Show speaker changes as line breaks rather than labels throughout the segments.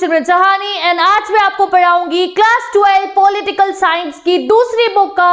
सिमरन Sahani and आज मैं आपको पढ़ाऊंगी क्लास ट्वेल्व पॉलिटिकल साइंस की दूसरी बुक का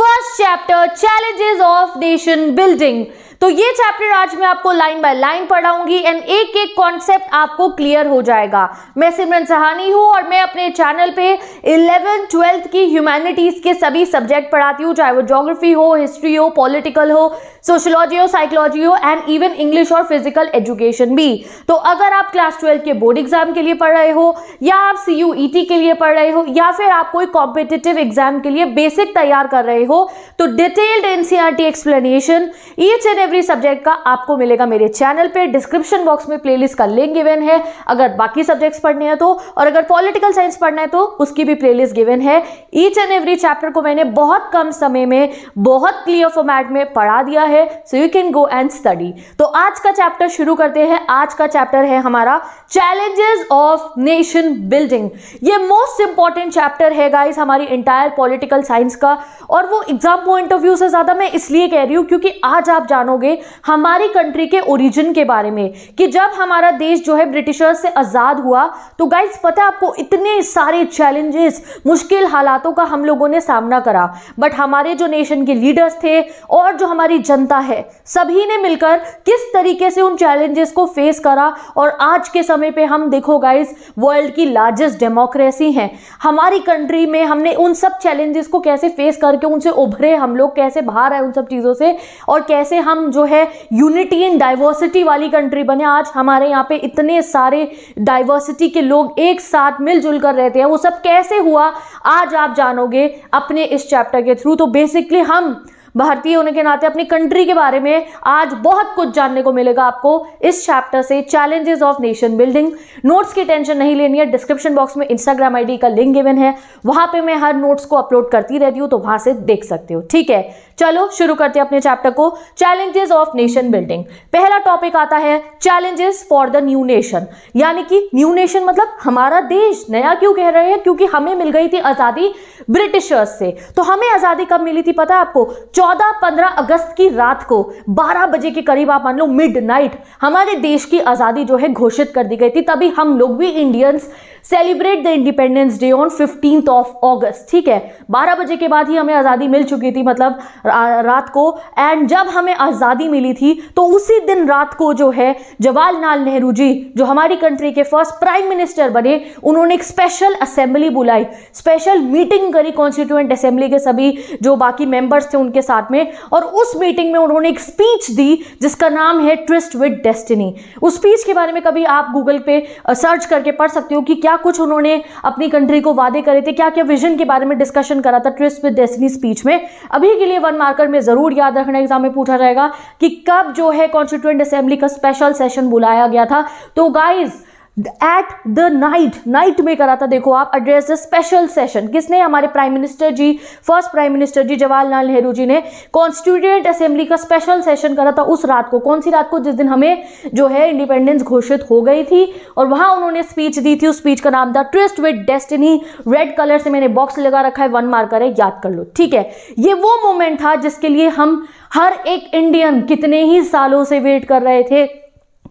first chapter challenges of nation building तो ये चैप्टर आज मैं आपको लाइन बाय लाइन पढ़ाऊंगी एंड एक एक कॉन्सेप्ट आपको क्लियर हो जाएगा मैं सिमरन सहानी हूँ और मैं अपने चैनल पे इलेवन ट्वेल्थ की ह्यूमैनिटीज़ के सभी सब्जेक्ट पढ़ाती हूँ चाहे वो जोग्राफी हो हिस्ट्री हो पॉलिटिकल हो सोशोलॉजी हो साइकोलॉजी हो एंड इवन इंग्लिश और फिजिकल एजुकेशन भी तो अगर आप क्लास ट्वेल्व के बोर्ड एग्जाम के लिए पढ़ रहे हो या आप सी e के लिए पढ़ रहे हो या फिर आप कोई कॉम्पिटेटिव एग्जाम के लिए बेसिक तैयार कर रहे हो तो detailed NCERT explanation each and every subject का आपको मिलेगा मेरे चैनल पर डिस्क्रिप्शन बॉक्स में प्लेलिस्ट का लिंक इवन है अगर बाकी सब्जेक्ट्स पढ़ने हैं तो और अगर पॉलिटिकल साइंस पढ़ना है तो उसकी भी प्लेलिस्ट गिवेन है ईच एंड एवरी चैप्टर को मैंने बहुत कम समय में बहुत क्लियर फॉर्मेट में पढ़ा दिया है है so you can go and study तो आज का चैप्टर शुरू करते हैं आज का चैप्टर है हमारा चैलेंजेस ऑफ नेशन बिल्डिंग ये मोस्ट इंपॉर्टेंट चैप्टर है गाइज हमारी इंटायर पॉलिटिकल साइंस का और वो एग्जाम पॉइंट ऑफ व्यू से ज़्यादा मैं इसलिए कह रही हूँ क्योंकि आज आप जानोगे हमारी कंट्री के ओरिजिन के बारे में कि जब हमारा देश जो है ब्रिटिशर्स से आज़ाद हुआ तो गाइज पता है आपको इतने सारे चैलेंजेस मुश्किल हालातों का हम लोगों ने सामना करा बट हमारे जो नेशन के लीडर्स थे और जो हमारी जनता जनता है सभी ने मिलकर किस तरीके से उन चैलेंजेस को फेस करा और आज के समय पे हम देखो गाइज वर्ल्ड की लार्जेस्ट डेमोक्रेसी है हमारी कंट्री में हमने उन सब चैलेंजेस को कैसे फेस करके उनसे उभरे हम लोग कैसे बाहर आए उन सब चीज़ों से और कैसे हम जो है यूनिटी इन डाइवर्सिटी वाली कंट्री बने आज हमारे यहाँ पे इतने सारे डाइवर्सिटी के लोग एक साथ मिलजुल कर रहते हैं वो सब कैसे हुआ आज आप जानोगे अपने इस चैप्टर के थ्रू तो बेसिकली हम भारतीय होने के नाते अपनी कंट्री के बारे में आज बहुत कुछ जानने को मिलेगा आपको इस चैप्टर से challenges of nation building notes की टेंशन नहीं लेनी है डिस्क्रिप्शन बॉक्स में इंस्टाग्राम आईडी का लिंक गिवन है वहां पे मैं हर नोट्स को अपलोड करती रहती हूँ तो वहां से देख सकते हो ठीक है चलो शुरू करते हैं अपने चैप्टर को चैलेंजेस ऑफ नेशन बिल्डिंग पहला टॉपिक आता है challenges for the new nation यानी कि न्यू नेशन मतलब हमारा देश नया क्यों कह रहे हैं क्योंकि हमें मिल गई थी आजादी ब्रिटिशर्स से तो हमें आजादी कब मिली थी पता है आपको चौदह पंद्रह अगस्त की रात को बारह बजे के करीब आप मान लो मिड हमारे देश की आजादी जो है घोषित कर दी गई थी तभी हम लोग भी Indians celebrate the independence day on fifteenth of August ठीक है बारह बजे के बाद ही हमें आज़ादी मिल चुकी थी मतलब रात को एंड जब हमें आज़ादी मिली थी तो उसी दिन रात को जो है जवाहरलाल नेहरू जी जो हमारी कंट्री के फर्स्ट प्राइम मिनिस्टर बने उन्होंने एक स्पेशल असेंबली बुलाई स्पेशल मीटिंग करी कॉन्स्टिट्यूएंट असेंबली के सभी जो बाकी मेंबर्स थे उनके साथ में और उस मीटिंग में उन्होंने एक स्पीच दी जिसका नाम है ट्विस्ट विद डेस्टिनी उस स्पीच के बारे में कभी आप गूगल पे सर्च करके पढ़ सकते हो कि क्या कुछ उन्होंने अपनी कंट्री को वादे करे थे क्या क्या विजन के बारे में डिस्कशन करा था ट्विस्ट विद डेस्टिनी स्पीच में अभी के लिए वन वन मार्कर में ज़रूर याद रखना एग्जाम में पूछा जाएगा कि कब जो है कॉन्स्टिट्यूएंट असेंबली का स्पेशल सेशन बुलाया गया था तो guys at the night night में करा था देखो आप एड्रेस द स्पेशल सेशन किसने हमारे prime minister ji first prime minister ji Jawaharlal Nehru ji ने कॉन्स्टिट्यूंट असेंबली का स्पेशल सेशन करा था उस रात को कौन सी रात को जिस दिन हमें जो है इंडिपेंडेंस घोषित हो गई थी और वहां उन्होंने स्पीच दी थी उस स्पीच का नाम था twist with destiny red colour से मैंने बॉक्स लगा रखा है वन मार करे याद कर लो ठीक है ये वो मोमेंट था जिसके लिए हम हर एक इंडियन कितने ही सालों से वेट कर रहे थे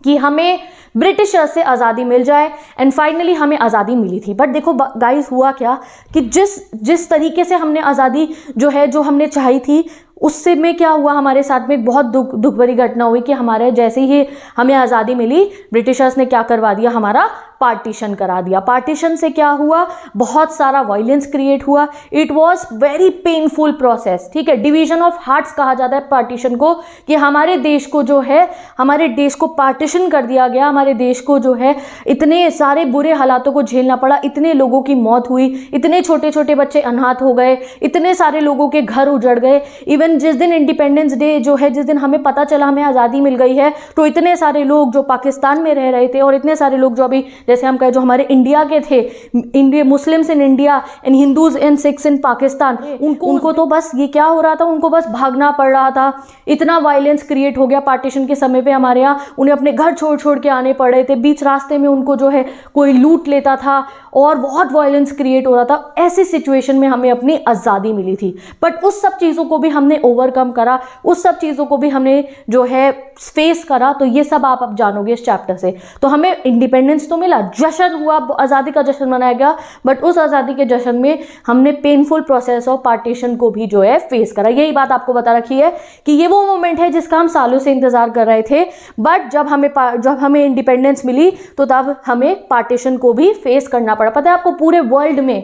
कि हमें ब्रिटिशर्स से आज़ादी मिल जाए एंड फाइनली हमें आज़ादी मिली थी बट देखो गाइस हुआ क्या कि जिस जिस तरीके से हमने आज़ादी जो है जो हमने चाही थी उससे में क्या हुआ हमारे साथ में एक बहुत दुख दुख भरी घटना हुई कि हमारे जैसे ही हमें आज़ादी मिली ब्रिटिशर्स ने क्या करवा दिया हमारा पार्टीशन करा दिया पार्टीशन से क्या हुआ बहुत सारा वायलेंस क्रिएट हुआ it was very painful process ठीक है डिवीजन ऑफ हार्ट्स कहा जाता है पार्टीशन को कि हमारे देश को जो है हमारे देश को पार्टीशन कर दिया गया हमारे देश को जो है इतने सारे बुरे हालातों को झेलना पड़ा इतने लोगों की मौत हुई इतने छोटे छोटे बच्चे अनाथ हो गए इतने सारे लोगों के घर उजड़ गए इवन इवन जिस दिन इंडिपेंडेंस डे जो है जिस दिन हमें पता चला हमें आज़ादी मिल गई है तो इतने सारे लोग जो पाकिस्तान में रह रहे थे और इतने सारे लोग जो अभी जैसे हम कहें जो हमारे इंडिया के थे India Muslims in India in Hindus in six in Pakistan उनको उनको तो बस ये क्या हो रहा था उनको बस भागना पड़ रहा था इतना वायलेंस क्रिएट हो गया पार्टीशन के समय पर हमारे यहाँ उन्हें अपने घर छोड़ छोड़ के आने पड़ रहे थे बीच रास्ते में उनको जो है कोई लूट लेता था और बहुत वायलेंस क्रिएट हो रहा था ऐसी सिचुएशन में हमें अपनी आज़ादी मिली थी बट उस सब चीज़ों को भी हमने ओवरकम करा उस सब चीज़ों को भी हमने जो है फेस करा तो ये सब आप अब जानोगे इस चैप्टर से तो हमें इंडिपेंडेंस तो मिला जश्न हुआ आज़ादी का जश्न मनाया गया बट उस आज़ादी के जश्न में हमने पेनफुल प्रोसेस ऑफ पार्टीशन को भी जो है फेस करा यही बात आपको बता रखी है कि ये वो मोमेंट है जिसका हम सालों से इंतज़ार कर रहे थे बट जब हमें जब हमें इंडिपेंडेंस मिली तो तब हमें पार्टीशन को भी फेस करना पड़ा पता है आपको पूरे वर्ल्ड में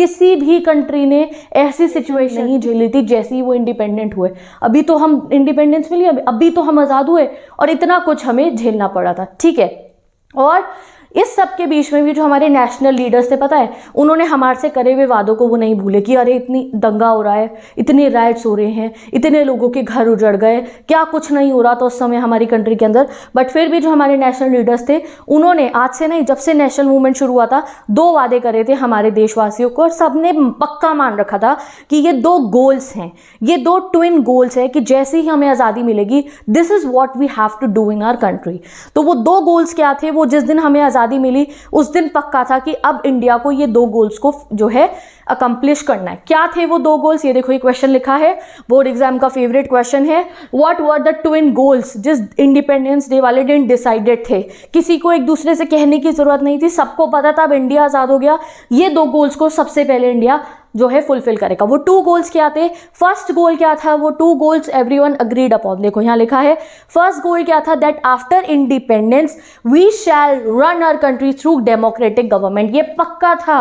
किसी भी कंट्री ने ऐसी सिचुएशन नहीं झेली थी ही वो इंडिपेंडेंट हुए अभी तो हम इंडिपेंडेंस मिली अभी तो हम आज़ाद हुए और इतना कुछ हमें झेलना पड़ा था ठीक है और इस सब के बीच में भी जो हमारे नेशनल लीडर्स थे पता है उन्होंने हमारे से करे हुए वादों को वो नहीं भूले कि अरे इतनी दंगा हो रहा है इतने राइट्स हो रहे हैं इतने लोगों के घर उजड़ गए क्या कुछ नहीं हो रहा था उस समय हमारी कंट्री के अंदर बट फिर भी जो हमारे नेशनल लीडर्स थे उन्होंने आज से नहीं जब से नेशनल मूवमेंट शुरू हुआ था दो वादे करे थे हमारे देशवासियों को और सबने पक्का मान रखा था कि ये दो गोल्स हैं ये दो ट्विन गोल्स हैं कि जैसे ही हमें आज़ादी मिलेगी this is what we have to do in our country तो वो दो गोल्स क्या थे वो जिस दिन हमें आज़ादी आज़ादी मिली उस दिन पक्का था कि अब इंडिया को ये दो गोल्स को जो है अकम्प्लिश करना है क्या थे वो दो गोल्स ये देखो ये क्वेश्चन लिखा है बोर्ड एग्जाम का फेवरेट क्वेश्चन है what were the twin goals जिस इंडिपेंडेंस डे वाले दिन डिसाइडेड थे किसी को एक दूसरे से कहने की ज़रूरत नहीं थी सबको पता था अब इंडिया आज़ाद हो गया ये दो गोल्स को सबसे पहले इंडिया जो है फुलफिल करेगा वो टू गोल्स क्या थे फर्स्ट गोल क्या था वो two goals every one agreed upon देखो यहाँ लिखा है फर्स्ट गोल क्या था that after independence we shall run our country through democratic government ये पक्का था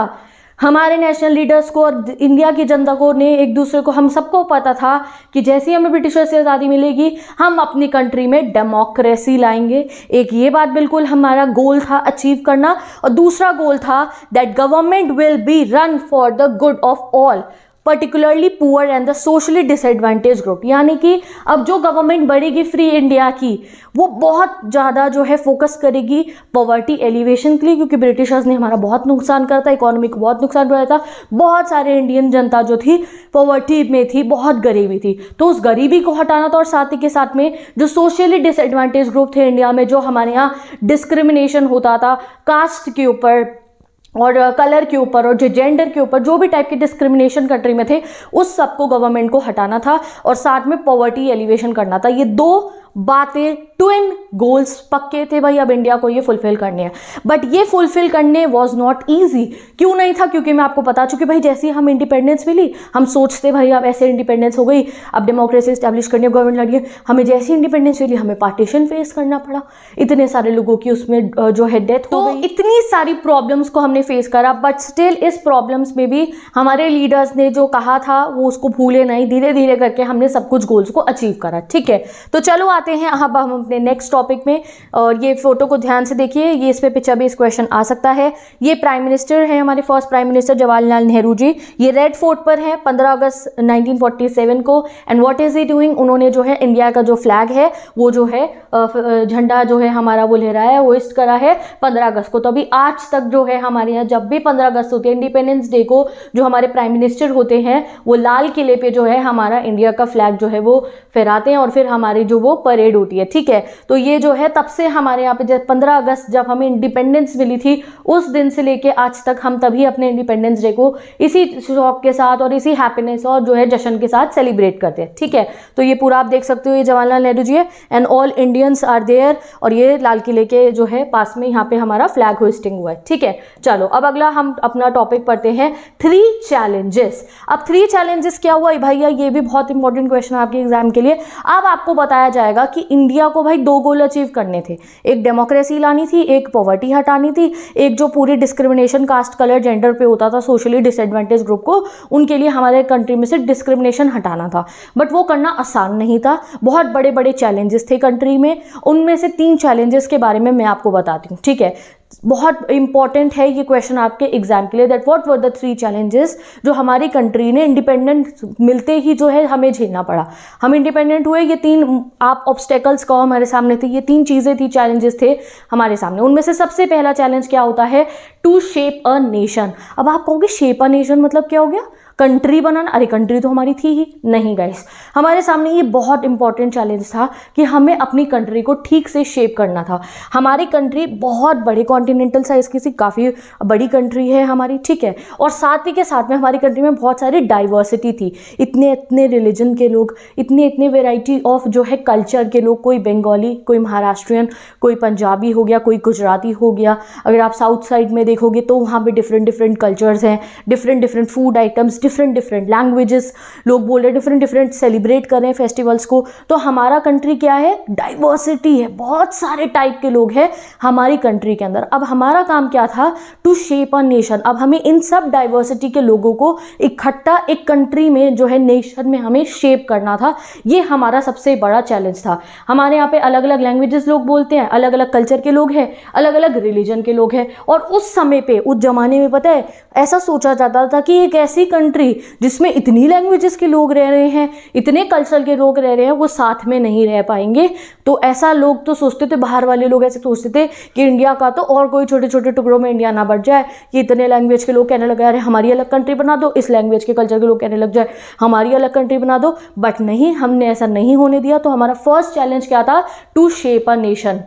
हमारे नेशनल लीडर्स को और इंडिया की जनता को ने एक दूसरे को हम सबको पता था कि जैसे ही हमें ब्रिटिशर्स से आज़ादी मिलेगी हम अपनी कंट्री में डेमोक्रेसी लाएंगे एक ये बात बिल्कुल हमारा गोल था अचीव करना और दूसरा गोल था that government will be run for the good of all particularly poor and the socially disadvantage group यानी कि अब जो गवर्नमेंट बढ़ेगी फ्री इंडिया की वो बहुत ज़्यादा जो है फोकस करेगी पॉवर्टी एलिवेशन के लिए क्योंकि ब्रिटिशर्स ने हमारा बहुत नुकसान करा था इकोनॉमी को बहुत नुकसान कराया था बहुत सारे इंडियन जनता जो थी पॉवर्टी में थी बहुत गरीबी थी तो उस गरीबी को हटाना था और साथ ही के साथ में जो सोशली डिसएडवांटेज ग्रुप थे इंडिया में जो हमारे यहाँ डिस्क्रिमिनेशन होता था कास्ट के ऊपर और कलर के ऊपर और जो जेंडर के ऊपर जो भी टाइप के डिस्क्रिमिनेशन कंट्री में थे उस सबको गवर्नमेंट को हटाना था और साथ में पॉवर्टी एलिवेशन करना था ये दो बातें ट्विन गोल्स पक्के थे भाई अब इंडिया को ये फुलफिल करने हैं बट ये फुलफिल करने वॉज नॉट ईजी क्यों नहीं था क्योंकि मैं आपको बता चुकी भाई जैसे ही हम इंडिपेंडेंस मिली हम सोचते भाई अब ऐसे इंडिपेंडेंस हो गई अब डेमोक्रेसी इस्टेब्लिश करनी है गवर्नमेंट लड़ी है हमें जैसी इंडिपेंडेंस मिली हमें पार्टीशन फेस करना पड़ा इतने सारे लोगों की उसमें जो है डेथ तो इतनी सारी प्रॉब्लम्स को हमने फेस करा बट स्टिल इस प्रॉब्लम्स में भी हमारे लीडर्स ने जो कहा था वो उसको भूले नहीं धीरे धीरे करके हमने सब कुछ गोल्स को अचीव करा ठीक है तो चलो आते हैं अब हम अपने नेक्स्ट टॉपिक में और ये फोटो को ध्यान से देखिए ये इस पर पिछा भी इस क्वेश्चन आ सकता है ये प्राइम मिनिस्टर है हमारे first prime minister Jawaharlal Nehru ji ये रेड फोर्ट पर है 15 अगस्त 1947 को and what is he doing उन्होंने जो है इंडिया का जो फ्लैग है वो जो है झंडा जो है हमारा वो लहराया है होस्ट करा है पंद्रह अगस्त को तो अभी आज तक जो है हमारे यहाँ जब भी पंद्रह अगस्त होती है इंडिपेंडेंस डे को जो हमारे प्राइम मिनिस्टर होते हैं वो लाल किले पर जो है हमारा इंडिया का फ्लैग जो है वो फहराते हैं और फिर हमारी जो वो परेड होती है ठीक है तो ये जो है तब से हमारे यहाँ पे जब पंद्रह अगस्त जब हमें इंडिपेंडेंस मिली थी उस दिन से लेके आज तक हम तभी अपने इंडिपेंडेंस डे को इसी शौक के साथ और इसी हैप्पीनेस और जो है जश्न के साथ सेलिब्रेट करते हैं ठीक है तो ये पूरा आप देख सकते हो ये जवाहरलाल नेहरू जी है and all Indians are there और ये लाल किले के जो है पास में यहाँ पे हमारा फ्लैग होस्टिंग हुआ है ठीक है चलो अब अगला हम अपना टॉपिक पढ़ते हैं थ्री चैलेंजेस अब थ्री चैलेंजेस क्या हुआ भैया ये भी बहुत इंपॉर्टेंट क्वेश्चन है आपके एग्जाम के लिए अब आपको बताया जाएगा जाएगा कि इंडिया को भाई दो गोल अचीव करने थे एक डेमोक्रेसी लानी थी एक पॉवर्टी हटानी थी एक जो पूरी डिस्क्रिमिनेशन कास्ट कलर जेंडर पे होता था सोशली डिसएडवांटेज ग्रुप को उनके लिए हमारे कंट्री में से डिस्क्रिमिनेशन हटाना था बट वो करना आसान नहीं था बहुत बड़े बड़े चैलेंजेस थे कंट्री में उनमें से तीन चैलेंजेस के बारे में मैं आपको बताती हूँ ठीक है बहुत इंपॉर्टेंट है ये क्वेश्चन आपके एग्जाम के लिए that what were the three challenges जो हमारी कंट्री ने इंडिपेंडेंट मिलते ही जो है हमें झेलना पड़ा हम इंडिपेंडेंट हुए ये तीन आप ऑब्स्टेकल्स कहो हमारे सामने थे ये तीन चीज़ें थी चैलेंजेस थे हमारे सामने उनमें से सबसे पहला चैलेंज क्या होता है टू शेप अ नेशन अब आप कहोगे शेप अ नेशन मतलब क्या हो गया कंट्री बनाना अरे कंट्री तो हमारी थी ही नहीं गाइस हमारे सामने ये बहुत इंपॉर्टेंट चैलेंज था कि हमें अपनी कंट्री को ठीक से शेप करना था हमारी कंट्री बहुत बड़े कॉन्टिनेंटल साइज़ की सी काफ़ी बड़ी कंट्री है हमारी ठीक है और साथ ही के साथ में हमारी कंट्री में बहुत सारी डाइवर्सिटी थी इतने इतने रिलीजन के लोग इतने इतने वेराइटी ऑफ जो है कल्चर के लोग कोई बंगाली कोई महाराष्ट्रियन कोई पंजाबी हो गया कोई गुजराती हो गया अगर आप साउथ साइड में देखोगे तो वहाँ पर डिफरेंट डिफरेंट कल्चर्स हैं different different food items different different languages लोग बोल रहे हैं डिफरेंट डिफरेंट सेलिब्रेट कर रहे हैं फेस्टिवल्स को तो हमारा कंट्री क्या है डाइवर्सिटी है बहुत सारे टाइप के लोग हैं हमारी कंट्री के अंदर अब हमारा काम क्या था टू शेप अ नेशन अब हमें इन सब डाइवर्सिटी के लोगों को इकट्ठा एक कंट्री में जो है नेशन में हमें शेप करना था ये हमारा सबसे बड़ा चैलेंज था हमारे यहाँ पे अलग अलग लैंग्वेजेस लोग बोलते हैं अलग अलग कल्चर के लोग हैं अलग अलग रिलीजन के लोग हैं और उस समय पे उस जमाने में पता है ऐसा सोचा जाता था कि एक ऐसी कंट्री कंट्री जिसमें इतनी लैंग्वेजेस के लोग रह रहे हैं इतने कल्चर के लोग रह रहे हैं वो साथ में नहीं रह पाएंगे तो ऐसा लोग तो सोचते थे बाहर वाले लोग ऐसे सोचते थे कि इंडिया का तो और कोई छोटे छोटे टुकड़ों में इंडिया ना बढ़ जाए कि इतने लैंग्वेज के लोग कहने लगे अरे हमारी अलग कंट्री बना दो इस लैंग्वेज के कल्चर के लोग कहने लग जाए हमारी अलग कंट्री बना दो बट नहीं हमने ऐसा नहीं होने दिया तो हमारा फर्स्ट चैलेंज क्या था to shape a nation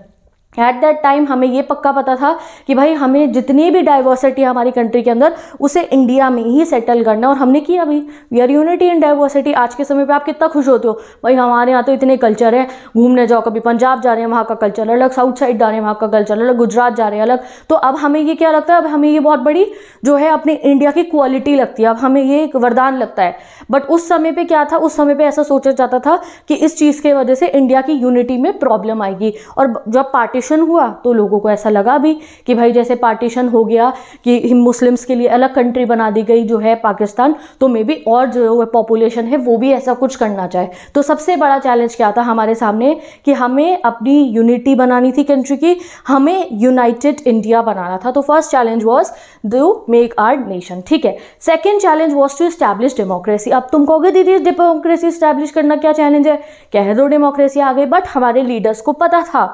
at that time हमें ये पक्का पता था कि भाई हमें जितनी भी डाइवर्सिटी है हमारी कंट्री के अंदर उसे इंडिया में ही सेटल करना और हमने किया भाई we are unity in diversity आज के समय पे आप कितना खुश होते हो भाई हमारे यहाँ तो इतने कल्चर हैं घूमने जाओ कभी पंजाब जा रहे हैं वहाँ का कल्चर अलग साउथ साइड जा रहे हैं वहाँ का कल्चर अलग गुजरात जा रहे हैं अलग तो अब हमें ये क्या लगता है अब हमें ये बहुत बड़ी जो है अपने इंडिया की क्वालिटी लगती है अब हमें ये एक वरदान लगता है बट उस समय पर क्या था उस समय पर ऐसा सोचा जाता था कि इस चीज़ की वजह से इंडिया की यूनिटी में प्रॉब्लम आएगी और जब पार्टी पार्टीशन हुआ तो लोगों को ऐसा लगा भी कि भाई जैसे पार्टीशन हो गया कि मुस्लिम्स के लिए अलग कंट्री बना दी गई जो है पाकिस्तान तो मे बी और जो पॉपुलेशन है वो भी ऐसा कुछ करना चाहे तो सबसे बड़ा चैलेंज क्या था हमारे सामने कि हमें अपनी यूनिटी बनानी थी कंट्री की हमें यूनाइटेड इंडिया बनाना था तो first challenge was to make our nation ठीक है second challenge was to establish democracy अब तुम कहोगे दीदी डेमोक्रेसी स्टैब्लिश करना क्या चैलेंज है कह दो डेमोक्रेसी आ गई बट हमारे लीडर्स को पता था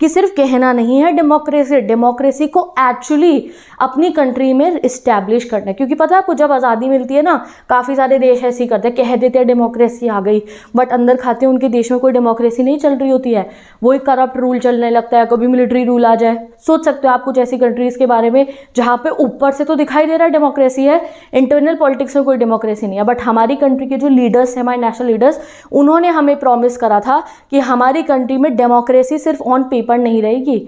कि सिर्फ कहना नहीं है डेमोक्रेसी डेमोक्रेसी को एक्चुअली अपनी कंट्री में इस्टेब्लिश करना क्योंकि पता है आपको जब आज़ादी मिलती है ना काफ़ी सारे देश ऐसे ही करते हैं कह देते हैं डेमोक्रेसी आ गई बट अंदर खाते हैं उनके देश में कोई डेमोक्रेसी नहीं चल रही होती है वो एक करप्ट रूल चलने लगता है कभी मिलिट्री रूल आ जाए सोच सकते हो आप कुछ ऐसी कंट्रीज़ के बारे में जहाँ पर ऊपर से तो दिखाई दे रहा है डेमोक्रेसी है इंटरनल पॉलिटिक्स में कोई डेमोक्रेसी नहीं है बट हमारी कंट्री के जो लीडर्स हैं हमारे नेशनल लीडर्स उन्होंने हमें प्रॉमिस करा था कि हमारी कंट्री में डेमोक्रेसी सिर्फ ऑन पेपर पड़ नहीं रहेगी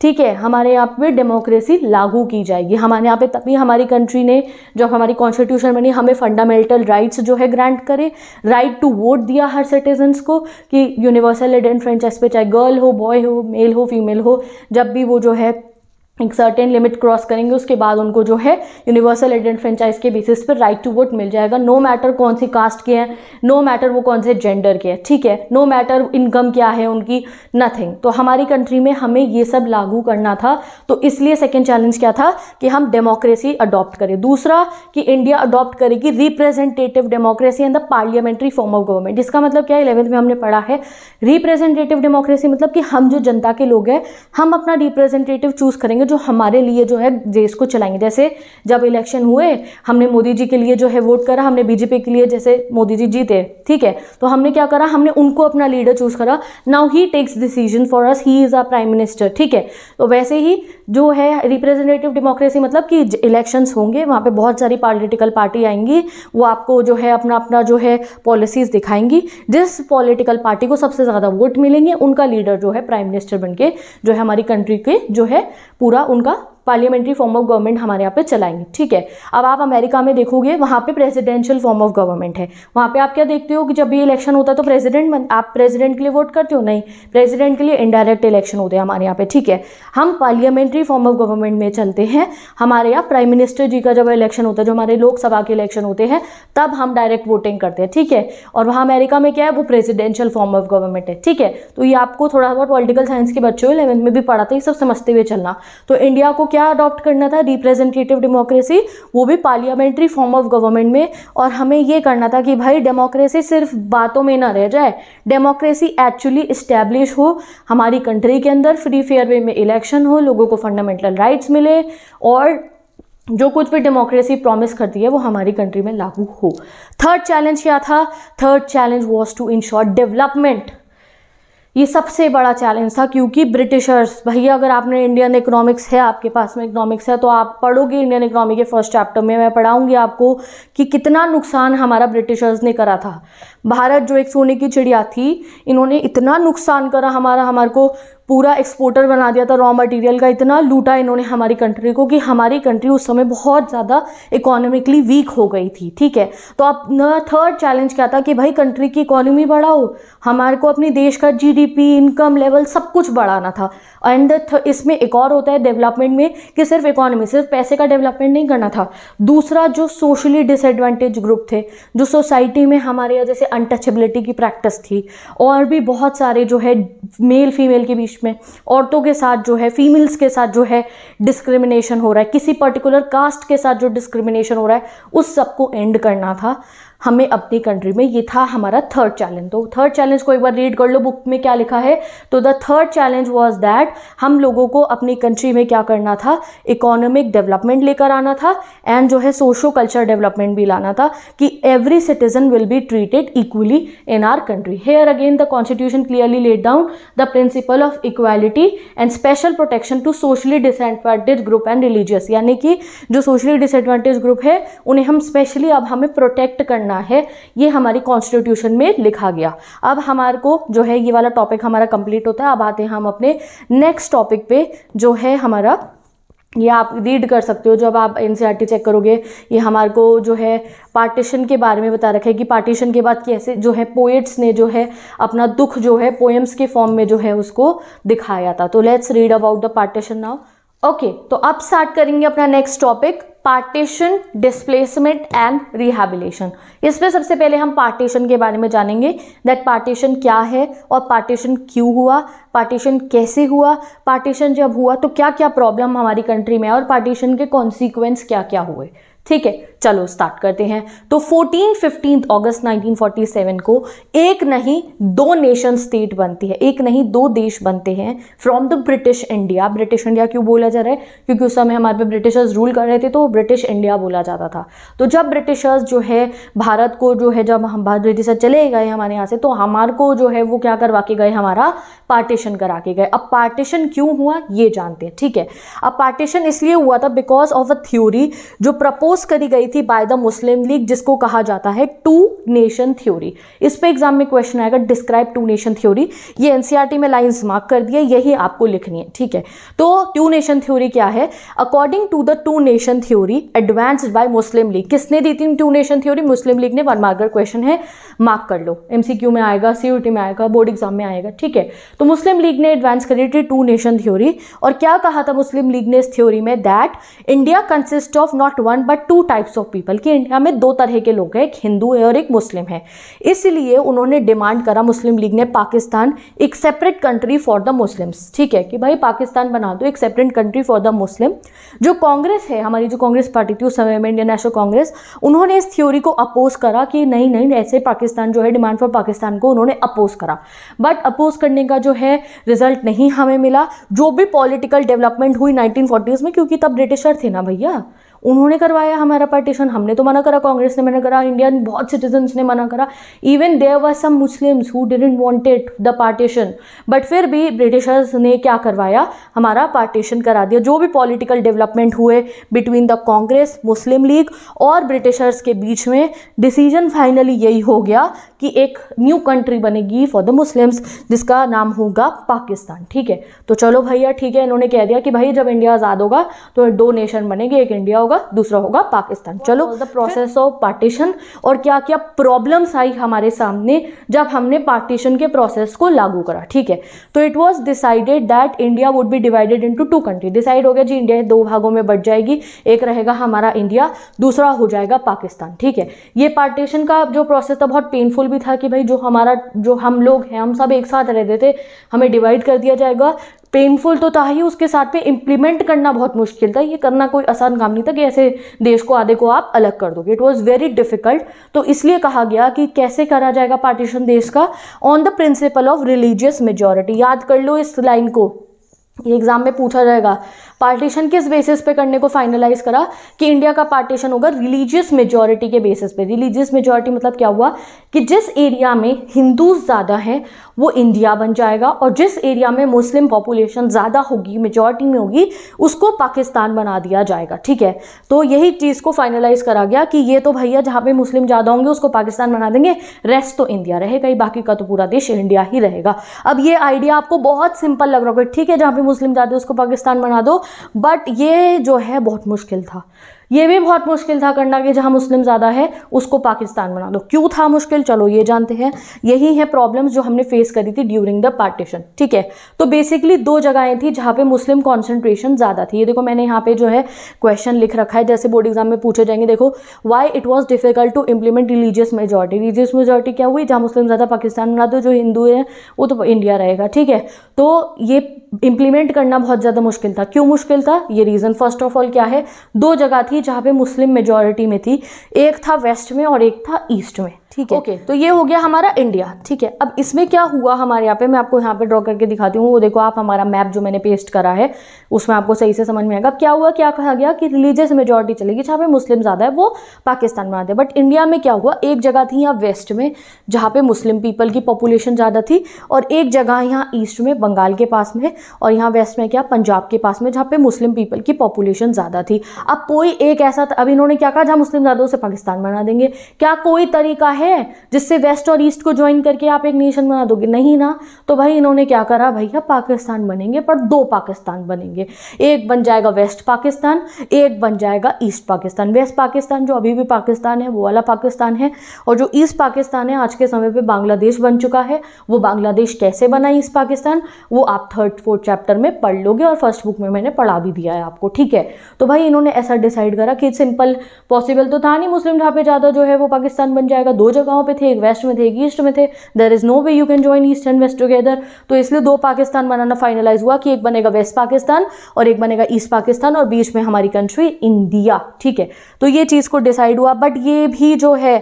ठीक है हमारे यहाँ पे डेमोक्रेसी लागू की जाएगी हमारे यहाँ पे तभी हमारी कंट्री ने जब हमारी कॉन्स्टिट्यूशन बनी हमें फंडामेंटल राइट्स जो है ग्रांट करे राइट टू वोट दिया हर सिटीजन्स को कि यूनिवर्सल एंड फ्रेंचाइज पे चाहे गर्ल हो बॉय हो मेल हो फीमेल हो जब भी वो जो है एक सर्टेन लिमिट क्रॉस करेंगे उसके बाद उनको जो है यूनिवर्सल एडेंट फ्रेंचाइज के बेसिस पर राइट टू वोट मिल जाएगा नो मैटर कौन सी कास्ट के हैं नो मैटर वो कौन से जेंडर के हैं ठीक है नो मैटर इनकम क्या है उनकी नथिंग तो हमारी कंट्री में हमें ये सब लागू करना था तो इसलिए सेकेंड चैलेंज क्या था कि हम डेमोक्रेसी अडॉप्ट करें दूसरा कि इंडिया अडॉप्ट करेगी representative democracy and the parliamentary form of government इसका मतलब क्या है इलेवंथ में हमने पढ़ा है रिप्रेजेंटेटिव डेमोक्रेसी मतलब कि हम जो जनता के लोग हैं हम अपना रिप्रेजेंटेटिव चूज करेंगे करेंगे जो हमारे लिए जो है देश को चलाएंगे जैसे जब इलेक्शन हुए हमने मोदी जी के लिए जो है वोट करा हमने बीजेपी के लिए जैसे मोदी जी जीते ठीक है तो हमने क्या करा हमने उनको अपना लीडर चूज़ करा now he takes decision for us he is a prime minister ठीक है तो वैसे ही जो है रिप्रेजेंटेटिव डेमोक्रेसी मतलब कि इलेक्शंस होंगे वहाँ पे बहुत सारी पॉलिटिकल पार्टी आएंगी वो आपको जो है अपना अपना जो है पॉलिसीज़ दिखाएंगी जिस पॉलिटिकल पार्टी को सबसे ज़्यादा वोट मिलेंगे उनका लीडर जो है प्राइम मिनिस्टर बन के जो है हमारी कंट्री के जो है पूरा पूरा उनका पार्लियामेंट्री फॉर्म ऑफ गवर्नमेंट हमारे यहाँ पे चलाएंगे ठीक है अब आप अमेरिका में देखोगे वहाँ पे प्रेसिडेंशियल फॉर्म ऑफ गवर्नमेंट है वहाँ पे आप क्या देखते हो कि जब भी इलेक्शन होता है तो प्रेसिडेंट आप प्रेसिडेंट के लिए वोट करते हो नहीं प्रेसिडेंट के लिए इनडायरेक्ट इलेक्शन होते हैं हमारे यहाँ पे ठीक है हम पार्लियामेंट्री फॉर्म ऑफ गवर्नमेंट में चलते हैं हमारे यहाँ प्राइम मिनिस्टर जी का जब इलेक्शन होता है जो हमारे लोकसभा के इलेक्शन होते हैं तब हम डायरेक्ट वोटिंग करते हैं ठीक है और वहाँ अमेरिका में क्या है वो प्रेसिडेंशियल फॉर्म ऑफ गवर्नमेंट है ठीक है तो ये आपको थोड़ा बहुत पॉलिटिकल साइंस के बच्चों इलेवंथ में भी पढ़ाते हैं सब समझते हुए चलना तो इंडिया को क्या अडॉप्ट करना था रिप्रेजेंटेटिव डेमोक्रेसी वो भी पार्लियामेंट्री फॉर्म ऑफ गवर्नमेंट में और हमें ये करना था कि भाई डेमोक्रेसी सिर्फ बातों में ना रह जाए डेमोक्रेसी एक्चुअली इस्टेब्लिश हो हमारी कंट्री के अंदर फ्री फेयर वे में इलेक्शन हो लोगों को फंडामेंटल राइट्स मिले और जो कुछ भी डेमोक्रेसी प्रॉमिस करती है वो हमारी कंट्री में लागू हो थर्ड चैलेंज क्या था third challenge was to ensure development ये सबसे बड़ा चैलेंज था क्योंकि ब्रिटिशर्स भैया अगर आपने इंडियन इकोनॉमिक्स है आपके पास में इकोनॉमिक्स है तो आप पढ़ोगे इंडियन इकोनॉमी के फर्स्ट चैप्टर में मैं पढ़ाऊंगी आपको कि कितना नुकसान हमारा ब्रिटिशर्स ने करा था भारत जो एक सोने की चिड़िया थी इन्होंने इतना नुकसान करा हमारा हमारे को पूरा एक्सपोर्टर बना दिया था रॉ मटेरियल का इतना लूटा इन्होंने हमारी कंट्री को कि हमारी कंट्री उस समय बहुत ज़्यादा इकोनॉमिकली वीक हो गई थी ठीक है तो अब थर्ड चैलेंज क्या था कि भाई कंट्री की इकोनॉमी बढ़ाओ हमारे को अपने देश का जीडीपी इनकम लेवल सब कुछ बढ़ाना था एंड इसमें एक और होता है डेवलपमेंट में कि सिर्फ इकोनॉमी सिर्फ पैसे का डेवलपमेंट नहीं करना था दूसरा जो सोशली डिसएडवांटेज ग्रुप थे जो सोसाइटी में हमारे यहाँ जैसे अनटचेबिलिटी की प्रैक्टिस थी और भी बहुत सारे जो है मेल फीमेल के बीच देश में औरतों के साथ जो है फीमेल्स के साथ जो है डिस्क्रिमिनेशन हो रहा है किसी पर्टिकुलर कास्ट के साथ जो डिस्क्रिमिनेशन हो रहा है उस सबको एंड करना था हमें अपनी कंट्री में ये था हमारा थर्ड चैलेंज तो थर्ड चैलेंज को एक बार रीड कर लो बुक में क्या लिखा है तो the third challenge was that हम लोगों को अपनी कंट्री में क्या करना था इकोनॉमिक डेवलपमेंट लेकर आना था एंड जो है सोशो कल्चर डेवलपमेंट भी लाना था कि every citizen will be treated equally in our country here again the constitution clearly laid down the principle of equality and special protection to socially disadvantage group and religious यानी कि जो socially disadvantage group है उन्हें हम specially अब हमें protect करना करना है ये हमारी कॉन्स्टिट्यूशन में लिखा गया अब हमारे को जो है ये वाला टॉपिक हमारा कंप्लीट होता है अब आते हैं हम अपने नेक्स्ट टॉपिक पे जो है हमारा ये आप रीड कर सकते हो जब आप एन चेक e करोगे ये हमारे को जो है पार्टीशन के बारे में बता रखा है कि पार्टीशन के बाद कैसे जो है पोएट्स ने जो है अपना दुख जो है पोएम्स के फॉर्म में जो है उसको दिखाया था तो let's read about the partition now okay तो अब स्टार्ट करेंगे अपना next topic partition displacement and rehabilitation इसमें सबसे पहले हम पार्टीशन के बारे में जानेंगे दैट पार्टीशन क्या है और पार्टीशन क्यों हुआ पार्टीशन कैसे हुआ पार्टीशन जब हुआ तो क्या क्या प्रॉब्लम हमारी कंट्री में और पार्टीशन के कॉन्सिक्वेंस क्या क्या हुए ठीक है चलो स्टार्ट करते हैं तो फोर्टीन फिफ्टीन अगस्त 1947 को एक नहीं दो नेशन स्टेट बनती है एक नहीं दो देश बनते हैं from the British India British India क्यों बोला जा रहा है क्योंकि उस समय हमारे पे ब्रिटिशर्स रूल कर रहे थे तो ब्रिटिश इंडिया बोला जाता था तो जब ब्रिटिशर्स जो है भारत को जो है जब हम ब्रिटिशर चले गए हमारे यहाँ से तो हमारे को जो है वो क्या करवा के गए हमारा पार्टीशन करा के गए अब पार्टीशन क्यों हुआ ये जानते हैं ठीक है अब पार्टीशन इसलिए हुआ था बिकॉज ऑफ अ थ्योरी जो प्रपोज करी गई थी बाय द मुस्लिम लीग जिसको कहा जाता है टू नेशन थ्योरी इस पे एग्जाम में क्वेश्चन आएगा डिस्क्राइब टू नेशन थ्योरी ये एनसीईआरटी e में लाइंस मार्क कर दिए यही आपको लिखनी है ठीक है तो टू नेशन थ्योरी क्या है according to the two nation theory advanced by Muslim League किसने दी थी two nation theory Muslim League ने वन मार्कर क्वेश्चन है मार्क कर लो एमसीक्यू में आएगा सीयूटी में आएगा बोर्ड एग्जाम में आएगा ठीक है तो मुस्लिम लीग ने एडवांस करी थी टू नेशन थ्योरी और क्या कहा था मुस्लिम लीग ने इस थ्योरी में that India consist of not one but two types of of people कि इंडिया में दो तरह के लोग हैं एक हिंदू है और एक मुस्लिम है इसलिए उन्होंने डिमांड करा मुस्लिम लीग ने पाकिस्तान एक separate country for the Muslims ठीक है कि भाई पाकिस्तान बना दो एक separate country for the Muslim जो कांग्रेस है हमारी जो कांग्रेस पार्टी थी उस समय में इंडियन नेशनल कांग्रेस उन्होंने इस थ्योरी को अपोज करा कि नहीं नहीं ऐसे पाकिस्तान जो है डिमांड फॉर पाकिस्तान को उन्होंने अपोज करा बट अपोज करने का जो है रिजल्ट नहीं हमें मिला जो भी पॉलिटिकल डेवलपमेंट हुई नाइनटीन में क्योंकि तब ब्रिटिशर थे ना भैया उन्होंने करवाया हमारा पार्टीशन हमने तो मना करा कांग्रेस ने मना करा इंडियन बहुत सिटीजन्स ने मना करा even there were some Muslims who didn't wanted the partition but फिर भी ब्रिटिशर्स ने क्या करवाया हमारा पार्टीशन करा दिया जो भी पॉलिटिकल डेवलपमेंट हुए between the Congress Muslim League और ब्रिटिशर्स के बीच में डिसीजन फाइनली यही हो गया कि एक न्यू कंट्री बनेगी फॉर द मुस्लिम्स जिसका नाम होगा पाकिस्तान ठीक है तो चलो भैया ठीक है इन्होंने कह दिया कि भाई जब इंडिया आज़ाद होगा तो दो नेशन बनेंगे एक इंडिया होगा होगा दूसरा होगा पाकिस्तान चलो द प्रोसेस ऑफ पार्टीशन और क्या क्या प्रॉब्लम्स आई हमारे सामने जब हमने पार्टीशन के प्रोसेस को लागू करा ठीक है तो it was decided that India would be divided into two country decide हो गया जी इंडिया दो भागों में बढ़ जाएगी एक रहेगा हमारा इंडिया दूसरा हो जाएगा पाकिस्तान ठीक है ये पार्टीशन का जो प्रोसेस था बहुत पेनफुल भी था कि भाई जो हमारा जो हम लोग हैं हम सब एक साथ रहते थे हमें डिवाइड कर दिया जाएगा पेनफुल तो था ही उसके साथ में इम्प्लीमेंट करना बहुत मुश्किल था ये करना कोई आसान काम नहीं था कि ऐसे देश को आधे को आप अलग कर दोगे इट वॉज़ वेरी डिफिकल्ट तो इसलिए कहा गया कि कैसे करा जाएगा पार्टीशन देश का on the principle of religious majority याद कर लो इस लाइन को ये एग्ज़ाम में पूछा जाएगा पार्टीशन किस बेसिस पे करने को फाइनलाइज करा कि इंडिया का पार्टीशन होगा रिलीजियस मेजोरिटी के बेसिस पे रिलीजियस मेजोरिटी मतलब क्या हुआ कि जिस एरिया में हिंदू ज़्यादा हैं वो इंडिया बन जाएगा और जिस एरिया में मुस्लिम पॉपुलेशन ज़्यादा होगी मेजोरिटी में होगी उसको पाकिस्तान बना दिया जाएगा ठीक है तो यही चीज़ को फाइनलाइज करा गया कि ये तो भैया जहाँ पे मुस्लिम ज़्यादा होंगे उसको पाकिस्तान बना देंगे रेस्ट तो इंडिया रहेगा ही बाकी का तो पूरा देश इंडिया ही रहेगा अब ये आइडिया आपको बहुत सिंपल लग रहा होगा ठीक है जहाँ पे मुस्लिम ज़्यादा उसको पाकिस्तान बना दो बट ये जो है बहुत मुश्किल था ये भी बहुत मुश्किल था करना कि जहाँ मुस्लिम ज़्यादा है उसको पाकिस्तान बना दो क्यों था मुश्किल चलो ये जानते हैं यही है प्रॉब्लम्स जो हमने फेस करी थी ड्यूरिंग द पार्टीशन ठीक है तो बेसिकली दो जगहें थी जहाँ पे मुस्लिम कॉन्सेंट्रेशन ज़्यादा थी ये देखो मैंने यहाँ पे जो है क्वेश्चन लिख रखा है जैसे बोर्ड एग्जाम में पूछे जाएंगे देखो why it was difficult to implement religious majority religious majority क्या हुई जहाँ मुस्लिम ज़्यादा पाकिस्तान बना दो जो हिंदू है वो तो इंडिया रहेगा ठीक है तो ये इम्प्लीमेंट करना बहुत ज़्यादा मुश्किल था क्यों मुश्किल था ये रीज़न फर्स्ट ऑफ ऑल क्या है दो जगह थी जहाँ पे मुस्लिम मेजॉरिटी में थी एक था वेस्ट में और एक था ईस्ट में ठीक है ओके तो ये हो गया हमारा इंडिया ठीक है अब इसमें क्या हुआ हमारे यहाँ पे मैं आपको यहाँ पे ड्रॉ करके दिखाती हूँ वो देखो आप हमारा मैप जो मैंने पेस्ट करा है उसमें आपको सही से समझ में आएगा क्या हुआ क्या कहा गया कि रिलीजियस मेजोरिटी चलेगी जहाँ पे मुस्लिम ज़्यादा है वो पाकिस्तान में आते हैं बट इंडिया में क्या हुआ एक जगह थी यहाँ वेस्ट में जहाँ पर मुस्लिम पीपल की पॉपुलेशन ज़्यादा थी और एक जगह यहाँ ईस्ट में बंगाल के पास में और यहाँ वेस्ट में क्या पंजाब के पास में जहाँ पे मुस्लिम पीपल की पॉपुलेशन ज़्यादा थी अब कोई एक ऐसा अब इन्होंने क्या कहा जहाँ मुस्लिम ज़्यादा उसे पाकिस्तान बना देंगे क्या कोई तरीका है है जिससे वेस्ट और ईस्ट को ज्वाइन करके आप एक नेशन बना दोगे नहीं ना तो भाई इन्होंने क्या करा भैया पाकिस्तान बनेंगे पर दो पाकिस्तान बनेंगे एक बन जाएगा वेस्ट पाकिस्तान एक बन जाएगा ईस्ट पाकिस्तान वेस्ट पाकिस्तान जो अभी भी पाकिस्तान है वो वाला पाकिस्तान है और जो ईस्ट पाकिस्तान है आज के समय पर बांग्लादेश बन चुका है वो बांग्लादेश कैसे बना ईस्ट पाकिस्तान वो आप थर्ड फोर्थ चैप्टर में पढ़ लोगे और फर्स्ट बुक में मैंने पढ़ा भी दिया है आपको ठीक है तो भाई इन्होंने ऐसा डिसाइड करा कि सिंपल पॉसिबल तो था नहीं मुस्लिम ढाबे ज़्यादा जो है वो पाकिस्तान बन जाएगा दो जगहों पे थे एक वेस्ट में थे एक ईस्ट में थे there is no way you can join east and west together तो इसलिए दो पाकिस्तान बनाना फाइनलाइज हुआ कि एक बनेगा वेस्ट पाकिस्तान और एक बनेगा ईस्ट पाकिस्तान और बीच में हमारी कंट्री इंडिया ठीक है तो ये चीज़ को डिसाइड हुआ बट ये भी जो है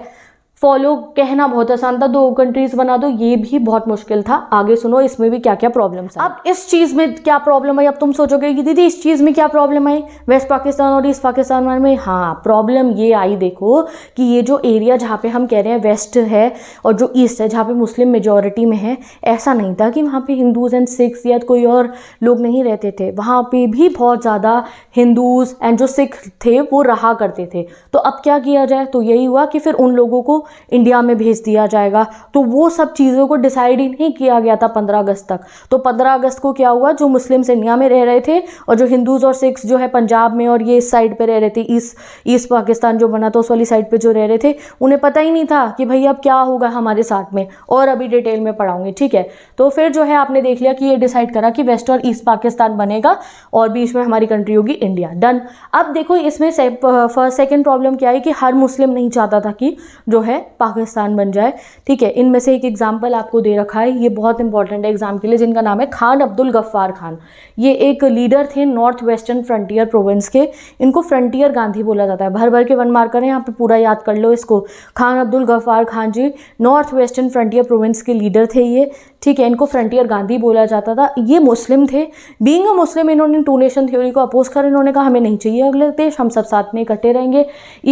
फॉलो कहना बहुत आसान था दो कंट्रीज बना दो ये भी बहुत मुश्किल था आगे सुनो इसमें भी क्या क्या प्रॉब्लम अब इस चीज़ में क्या प्रॉब्लम आई अब तुम सोचोगे कि दीदी इस चीज़ में क्या प्रॉब्लम आई वेस्ट पाकिस्तान और ईस्ट पाकिस्तान में हाँ प्रॉब्लम ये आई देखो कि ये जो एरिया जहाँ पे हम कह रहे हैं वेस्ट है और जो ईस्ट है जहाँ पे मुस्लिम मेजोरिटी में है ऐसा नहीं था कि वहाँ पे हिंदूज एंड सिख्स या कोई और लोग नहीं रहते थे वहाँ पे भी बहुत ज़्यादा हिंदूज एंड जो सिख थे वो रहा करते थे तो अब क्या किया जाए तो यही हुआ कि फिर उन लोगों को इंडिया में भेज दिया जाएगा तो वो सब चीज़ों को डिसाइड ही नहीं किया गया था पंद्रह अगस्त तक तो पंद्रह अगस्त को क्या हुआ जो मुस्लिम्स इंडिया में रह रहे थे और जो हिंदूज़ और सिख्स जो है पंजाब में और ये इस साइड पर रह रहे थे ईस्ट ईस्ट पाकिस्तान जो बना था उस वाली साइड पर जो रह रहे थे उन्हें पता ही नहीं था कि भाई अब क्या होगा हमारे साथ में और अभी डिटेल में पढ़ाऊंगी ठीक है तो फिर जो है आपने देख लिया कि ये डिसाइड करा कि वेस्ट और ईस्ट पाकिस्तान बनेगा और बीच में हमारी कंट्री होगी इंडिया डन अब देखो इसमें फर्स्ट सेकेंड प्रॉब्लम क्या है कि हर मुस्लिम नहीं चाहता था कि जो है पाकिस्तान बन जाए ठीक है इनमें से एक एग्ज़ाम्पल आपको दे रखा है ये बहुत इंपॉर्टेंट है एग्ज़ाम के लिए जिनका नाम है खान अब्दुल गफ्फार खान ये एक लीडर थे नॉर्थ वेस्टर्न फ्रंटियर प्रोविंस के इनको फ्रंटियर गांधी बोला जाता है भर भर के वन मार्कर हैं यहाँ पर पूरा याद कर लो इसको Khan Abdul Ghaffar Khan ji north western frontier province के लीडर थे ये ठीक है इनको फ्रंटियर गांधी बोला जाता था ये मुस्लिम थे बींग अ मुस्लिम इन्होंने टू नेशन थ्योरी को अपोज कर इन्होंने कहा हमें नहीं चाहिए अगले देश हम सब साथ में इकट्ठे रहेंगे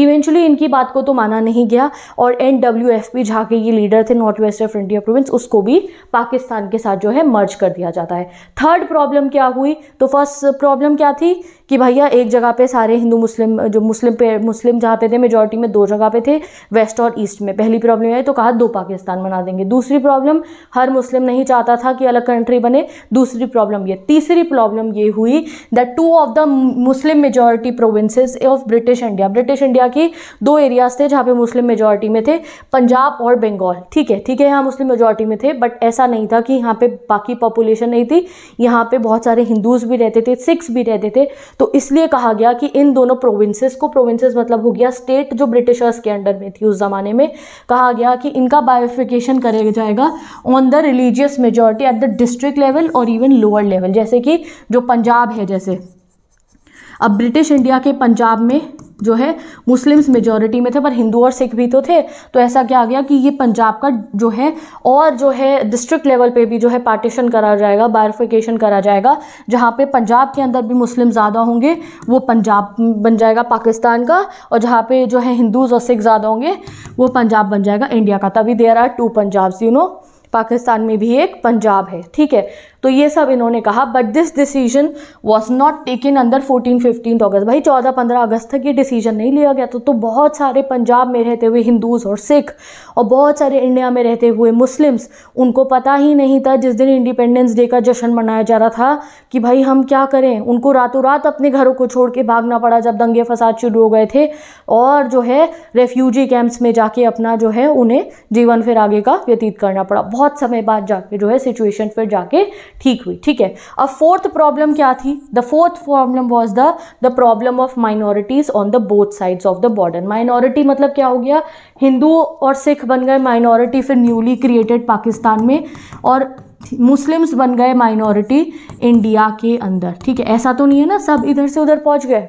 इवेंचुअली इनकी बात को तो माना नहीं गया और एन डब्ल्यू एफ पी झा के ये लीडर थे नॉर्थ वेस्टर्न फ्रंटियर प्रोविंस उसको भी पाकिस्तान के साथ जो है मर्ज कर दिया जाता है थर्ड प्रॉब्लम क्या हुई तो फर्स्ट प्रॉब्लम क्या थी कि भैया एक जगह पे सारे हिंदू मुस्लिम जो मुस्लिम पे मुस्लिम जहाँ पे थे मेजोरिटी में दो जगह पे थे वेस्ट और ईस्ट में पहली प्रॉब्लम है तो कहा दो पाकिस्तान बना देंगे दूसरी प्रॉब्लम हर मुस्लिम नहीं चाहता था कि अलग कंट्री बने दूसरी प्रॉब्लम ये तीसरी प्रॉब्लम ये हुई that two of the Muslim majority provinces of British India British India की दो एरियाज थे जहाँ पे मुस्लिम मेजोरिटी में थे पंजाब और बंगाल ठीक है ठीक है यहाँ मुस्लिम मेजोरिटी में थे बट ऐसा नहीं था कि यहाँ पे बाकी पॉपुलेशन नहीं थी यहाँ पे बहुत सारे हिंदूज भी रहते थे सिख्स भी रहते थे तो इसलिए कहा गया कि इन दोनों प्रोविंसेस को प्रोविंसेस मतलब हो गया स्टेट जो ब्रिटिशर्स के अंडर में थी उस ज़माने में कहा गया कि इनका बायोफिकेशन कराया जाएगा on the religious majority at the district level और इवन लोअर लेवल जैसे कि जो पंजाब है जैसे अब ब्रिटिश इंडिया के पंजाब में जो है मुस्लिम्स मेजॉरिटी में थे पर हिंदू और सिख भी तो थे तो ऐसा क्या आ गया कि ये पंजाब का जो है और जो है डिस्ट्रिक्ट लेवल पे भी जो है पार्टीशन करा जाएगा बायरफिकेशन करा जाएगा जहाँ पे पंजाब के अंदर भी मुस्लिम ज़्यादा होंगे वो पंजाब बन जाएगा पाकिस्तान का और जहाँ पे जो है हिंदूज़ और सिख ज़्यादा होंगे वो पंजाब बन जाएगा इंडिया का तभी there are two Punjabs you know Pakistan में भी एक पंजाब है ठीक है तो ये सब इन्होंने कहा but this decision was not taken under fourteen fifteen August भाई चौदह पंद्रह अगस्त तक ये डिसीजन नहीं लिया गया तो, तो बहुत सारे पंजाब में रहते हुए हिंदूज़ और सिख और बहुत सारे इंडिया में रहते हुए मुस्लिम्स उनको पता ही नहीं था जिस दिन इंडिपेंडेंस डे का जश्न मनाया जा रहा था कि भाई हम क्या करें उनको रातों रात अपने घरों को छोड़ के भागना पड़ा जब दंगे फसाद शुरू हो गए थे और जो है रेफ्यूजी कैंप्स में जाके अपना जो है उन्हें जीवन फिर आगे का व्यतीत करना पड़ा बहुत समय बाद जाके जो है सिचुएशन फिर जाके ठीक हुई ठीक है अब फोर्थ प्रॉब्लम क्या थी the fourth problem was the the problem of minorities on the both sides of the border minority मतलब क्या हो गया हिंदू और सिख बन गए माइनॉरिटी फिर न्यूली क्रिएटेड पाकिस्तान में और मुस्लिम्स बन गए माइनॉरिटी इंडिया के अंदर ठीक है ऐसा तो नहीं है ना सब इधर से उधर पहुंच गए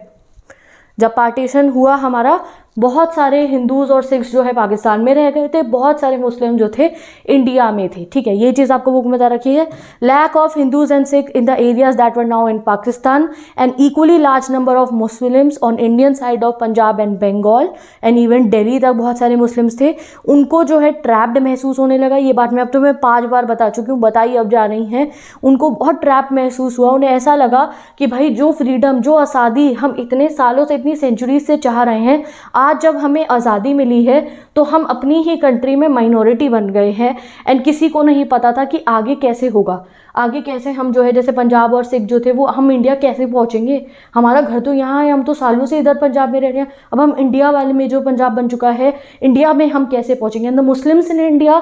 जब पार्टीशन हुआ हमारा बहुत सारे हिंदूज़ और सिख्स जो है पाकिस्तान में रह गए थे बहुत सारे मुस्लिम जो थे इंडिया में थे ठीक है ये चीज़ आपको बुक में बता रखी है lack of Hindus and Sikh in the areas that were now in Pakistan and equally large number of Muslims on Indian side of Punjab and Bengal and even Delhi तक बहुत सारे मुस्लिम्स थे उनको जो है ट्रैप्ड महसूस होने लगा ये बात मैं अब तो मैं पाँच बार बता चुकी हूँ बताई अब जा रही हैं उनको बहुत ट्रैप महसूस हुआ उन्हें ऐसा लगा कि भाई जो फ्रीडम जो आज़ादी हम इतने सालों से इतनी सेंचुरीज से चाह रहे हैं आज जब हमें आज़ादी मिली है तो हम अपनी ही कंट्री में माइनॉरिटी बन गए हैं एंड किसी को नहीं पता था कि आगे कैसे होगा आगे कैसे हम जो है जैसे पंजाब और सिख जो थे वो हम इंडिया कैसे पहुँचेंगे हमारा घर तो यहाँ है हम तो सालों से इधर पंजाब में रह रहे हैं अब हम इंडिया वाले में जो पंजाब बन चुका है इंडिया में हम कैसे पहुँचेंगे and the Muslims in India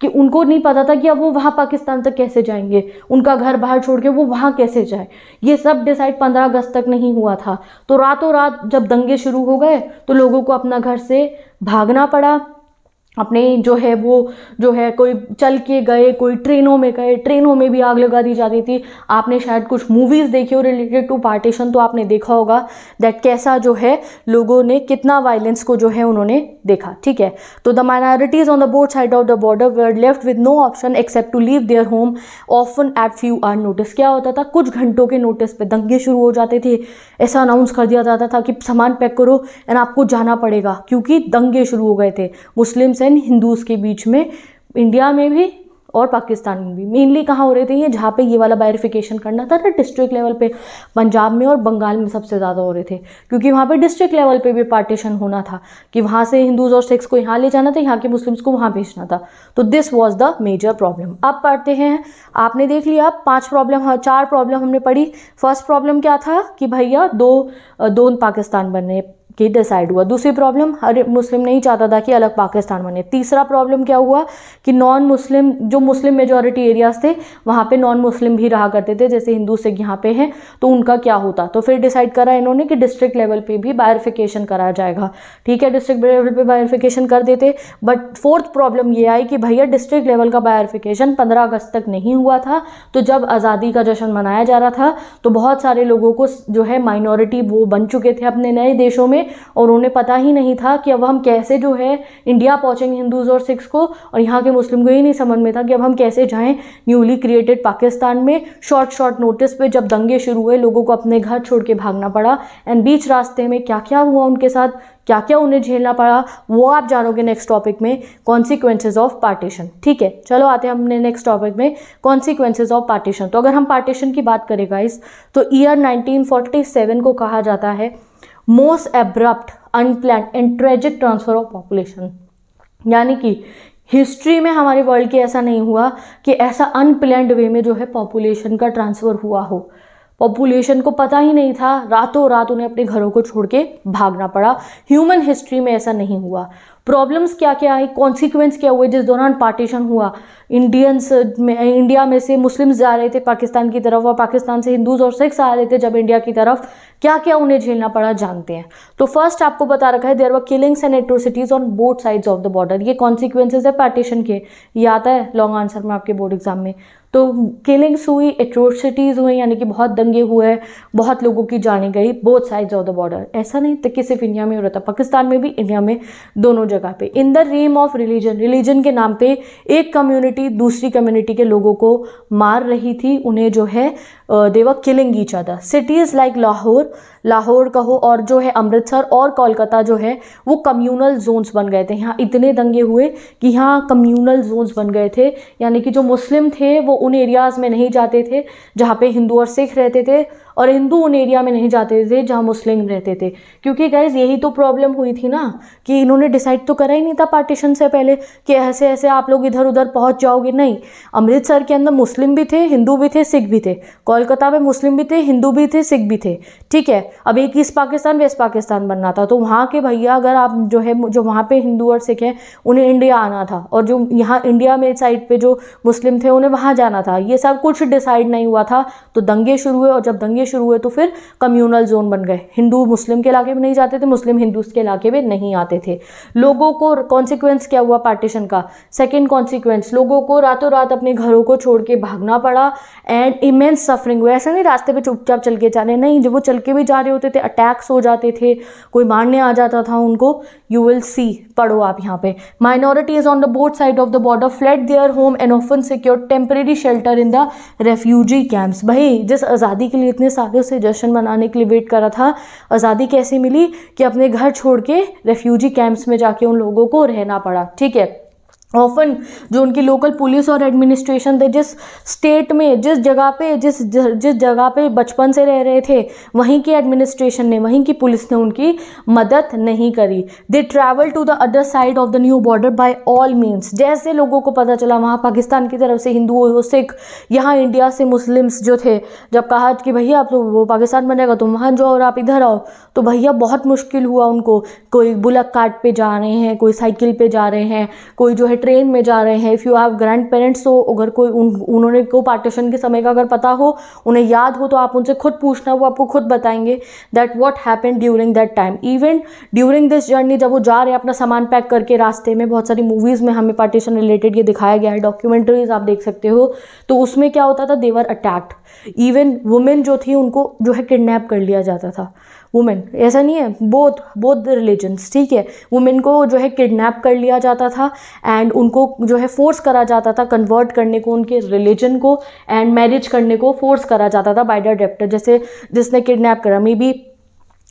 कि उनको नहीं पता था कि अब वो वहाँ पाकिस्तान तक कैसे जाएंगे उनका घर बाहर छोड़ के वो वहाँ कैसे जाए ये सब डिसाइड पंद्रह अगस्त तक नहीं हुआ था तो रातों रात जब दंगे शुरू हो गए तो लोगों को अपना घर से भागना पड़ा अपने जो है वो जो है कोई चल के गए कोई ट्रेनों में गए ट्रेनों में भी आग लगा दी जाती थी आपने शायद कुछ मूवीज़ देखी हो रिलेटेड टू पार्टीशन तो आपने देखा होगा दैट कैसा जो है लोगों ने कितना वायलेंस को जो है उन्होंने देखा ठीक है तो the minorities on the board side of the border were left with no option except to leave their home often at few hours notice क्या होता था कुछ घंटों के नोटिस पर दंगे शुरू हो जाते थे ऐसा अनाउंस कर दिया जाता था कि सामान पैक करो एंड आपको जाना पड़ेगा क्योंकि दंगे शुरू हो गए थे मुस्लिम्स देन हिंदूज़ के बीच में इंडिया में भी और पाकिस्तान में भी मेनली कहाँ हो रहे थे ये जहाँ पे ये वाला वेरिफिकेशन करना था ना डिस्ट्रिक्ट लेवल पे पंजाब में और बंगाल में सबसे ज़्यादा हो रहे थे क्योंकि वहाँ पे डिस्ट्रिक्ट लेवल पे भी पार्टीशन होना था कि वहाँ से हिंदूज़ और सिख्स को यहाँ ले जाना था यहाँ के मुस्लिम्स को वहाँ भेजना था तो this was the major problem अब पढ़ते हैं आपने देख लिया पाँच प्रॉब्लम हाँ, चार प्रॉब्लम हमने पढ़ी फर्स्ट प्रॉब्लम क्या था कि भैया दो दो पाकिस्तान बने कि डिसाइड हुआ दूसरी प्रॉब्लम हर मुस्लिम नहीं चाहता था कि अलग पाकिस्तान बने तीसरा प्रॉब्लम क्या हुआ कि नॉन मुस्लिम जो मुस्लिम मेजोरिटी एरियाज थे वहाँ पे नॉन मुस्लिम भी रहा करते थे जैसे हिंदू सिख यहाँ पे हैं तो उनका क्या होता तो फिर डिसाइड करा इन्होंने कि डिस्ट्रिक्ट लेवल पर भी बायरफिकेशन कराया जाएगा ठीक है डिस्ट्रिक्ट लेवल पर बायरफिकेशन कर देते बट फोर्थ प्रॉब्लम ये आई कि भैया डिस्ट्रिक्ट लेवल का बायरफिकेशन पंद्रह अगस्त तक नहीं हुआ था तो जब आज़ादी का जश्न मनाया जा रहा था तो बहुत सारे लोगों को जो है माइनॉरिटी वो बन चुके थे अपने नए देशों में और उन्हें पता ही नहीं था कि अब हम कैसे जो है इंडिया पहुँचेंगे हिंदूज़ और सिख्स को और यहाँ के मुस्लिम को ही नहीं समझ में था कि अब हम कैसे जाएँ न्यूली क्रिएटेड पाकिस्तान में शॉर्ट शॉर्ट नोटिस पर जब दंगे शुरू हुए लोगों को अपने घर छोड़ के भागना पड़ा एंड बीच रास्ते में क्या क्या हुआ उनके साथ क्या क्या उन्हें झेलना पड़ा वो आप जानोगे नेक्स्ट टॉपिक में कॉन्सिक्वेंसेज ऑफ पार्टीशन ठीक है चलो आते हैं हमने नेक्स्ट टॉपिक में कॉन्सिक्वेंसेज ऑफ पार्टीशन तो अगर हम पार्टीशन की बात करें गाइस तो ईयर 1947 को कहा जाता है most abrupt unplanned and tragic transfer of population यानी कि हिस्ट्री में हमारे वर्ल्ड के ऐसा नहीं हुआ कि ऐसा अनप्लैंड वे में जो है पॉपुलेशन का ट्रांसफ़र हुआ हो पॉपुलेशन को पता ही नहीं था रातों रात उन्हें अपने घरों को छोड़ के भागना पड़ा ह्यूमन हिस्ट्री में ऐसा नहीं हुआ प्रॉब्लम्स क्या क्या आई कॉन्सिक्वेंस क्या हुए जिस दौरान पार्टीशन हुआ इंडियंस में इंडिया में से मुस्लिम्स जा रहे थे पाकिस्तान की तरफ और पाकिस्तान से हिंदूज और सिख्स आ रहे थे जब इंडिया की तरफ क्या क्या उन्हें झेलना पड़ा जानते हैं तो फर्स्ट आपको बता रखा है there were killings and atrocities on both sides of the border ये कॉन्सिक्वेंसेज है पार्टीशन के ये आता है लॉन्ग आंसर में आपके बोर्ड एग्जाम में तो किलिंग्स हुई एट्रोसिटीज़ हुई यानी कि बहुत दंगे हुए बहुत लोगों की जाने गई both sides of the border ऐसा नहीं था कि सिर्फ इंडिया में हो रहा था पाकिस्तान में भी इंडिया में दोनों जगह पे in the name of religion religion के नाम पे एक कम्युनिटी दूसरी कम्युनिटी के लोगों को मार रही थी उन्हें जो है they were killing each other cities like Lahore Lahore कहो और जो है अमृतसर और कोलकाता जो है वो कम्यूनल जोन्स बन गए थे यहाँ इतने दंगे हुए कि यहाँ कम्यूनल जोन्स बन गए थे यानी कि जो मुस्लिम थे वो उन एरियाज़ में नहीं जाते थे जहाँ पे हिंदू और सिख रहते थे और हिंदू उन एरिया में नहीं जाते थे जहाँ मुस्लिम रहते थे क्योंकि गैज़ यही तो प्रॉब्लम हुई थी ना कि इन्होंने डिसाइड तो करा ही नहीं था पार्टीशन से पहले कि ऐसे ऐसे आप लोग इधर उधर पहुँच जाओगे नहीं अमृतसर के अंदर मुस्लिम भी थे हिंदू भी थे सिख भी थे कोलकाता में मुस्लिम भी थे हिंदू भी थे सिख भी थे ठीक है अब एक ईस्ट पाकिस्तान वेस्ट पाकिस्तान बनना था तो वहाँ के भैया अगर आप जो है जो वहाँ पर हिंदू और सिख हैं उन्हें इंडिया आना था और जो यहाँ इंडिया में साइड पर जो मुस्लिम थे उन्हें वहाँ जाना था ये सब कुछ डिसाइड नहीं हुआ था तो दंगे शुरू हुए और जब दंगे शुरू हुए तो फिर कम्यूनल जोन बन गए हिंदू मुस्लिम के इलाके में नहीं जाते थे मुस्लिम हिंदू के इलाके में नहीं आते थे लोगों को कॉन्सिक्वेंस क्या हुआ पार्टीशन का सेकेंड कॉन्सिक्वेंस लोगों को रातों रात अपने घरों को छोड़ के भागना पड़ा एंड इमेंस सफरिंग हुआ ऐसा नहीं रास्ते पर चुपचाप चल के जा रहे नहीं जब वो चल के भी जा रहे होते थे अटैक्स हो जाते थे कोई मारने आ जाता था उनको यू विल सी पढ़ो आप यहाँ पे minorities on the both side of the border fled their home and often secure temporary shelter in the refugee camps भाई जिस आज़ादी के लिए इतने सालों से जश्न मनाने के लिए वेट करा था आज़ादी कैसे मिली कि अपने घर छोड़ के रेफ्यूजी कैंप्स में जाके उन लोगों को रहना पड़ा ठीक है ऑफन जो उनकी लोकल पुलिस और एडमिनिस्ट्रेशन थे जिस स्टेट में जिस जगह पे जिस जिस जगह पे बचपन से रह रहे थे वहीं की एडमिनिस्ट्रेशन ने वहीं की पुलिस ने उनकी मदद नहीं करी they travel to the other side of the new border by all means जैसे लोगों को पता चला वहाँ पाकिस्तान की तरफ से हिंदू हो सिख यहाँ इंडिया से मुस्लिम्स जो थे जब कहा कि भैया आप तो वो पाकिस्तान बनेगा तो वहाँ जाओ और आप इधर आओ तो भैया बहुत मुश्किल हुआ उनको कोई बुलक काट पे जा रहे हैं कोई साइकिल पे जा रहे हैं कोई जो है ट्रेन में जा रहे हैं if you have grandparents तो अगर कोई उन उन्होंने को पार्टीशन के समय का अगर पता हो उन्हें याद हो तो आप उनसे खुद पूछना वो आपको खुद बताएंगे that what happen during that time even during this journey जब वो जा रहे हैं अपना सामान पैक करके रास्ते में बहुत सारी मूवीज़ में हमें पार्टीशन रिलेटेड ये दिखाया गया है डॉक्यूमेंट्रीज आप देख सकते हो तो उसमें क्या होता था देवर अटैक्ट इवन वुमेन जो थी उनको जो है किडनैप कर लिया जाता था वुमेन ऐसा नहीं है बोथ बोथ रिलीजन्स ठीक है वुमेन को जो है किडनैप कर लिया जाता था एंड उनको जो है फोर्स करा जाता था कन्वर्ट करने को उनके रिलीजन को एंड मैरिज करने को फोर्स करा जाता था बाय द डेप्टर जैसे जिसने किडनैप करा मे बी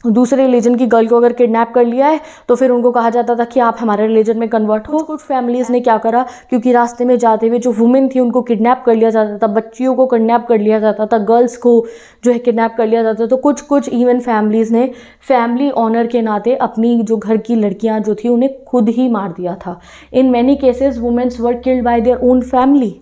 दूसरे रिलीजन की गर्ल को अगर किडनैप कर लिया है तो फिर उनको कहा जाता था कि आप हमारे रिलीजन में कन्वर्ट हो कुछ फैमिलीज़ ने क्या करा क्योंकि रास्ते में जाते हुए जो वुमेन थी उनको किडनैप कर लिया जाता था बच्चियों को किडनैप कर लिया जाता था गर्ल्स को जो है किडनैप कर लिया जाता था तो कुछ कुछ इवन फैमिलीज़ ने फैमिली ऑनर के नाते अपनी जो घर की लड़कियाँ जो थी उन्हें खुद ही मार दिया था in many cases women's were killed by their own family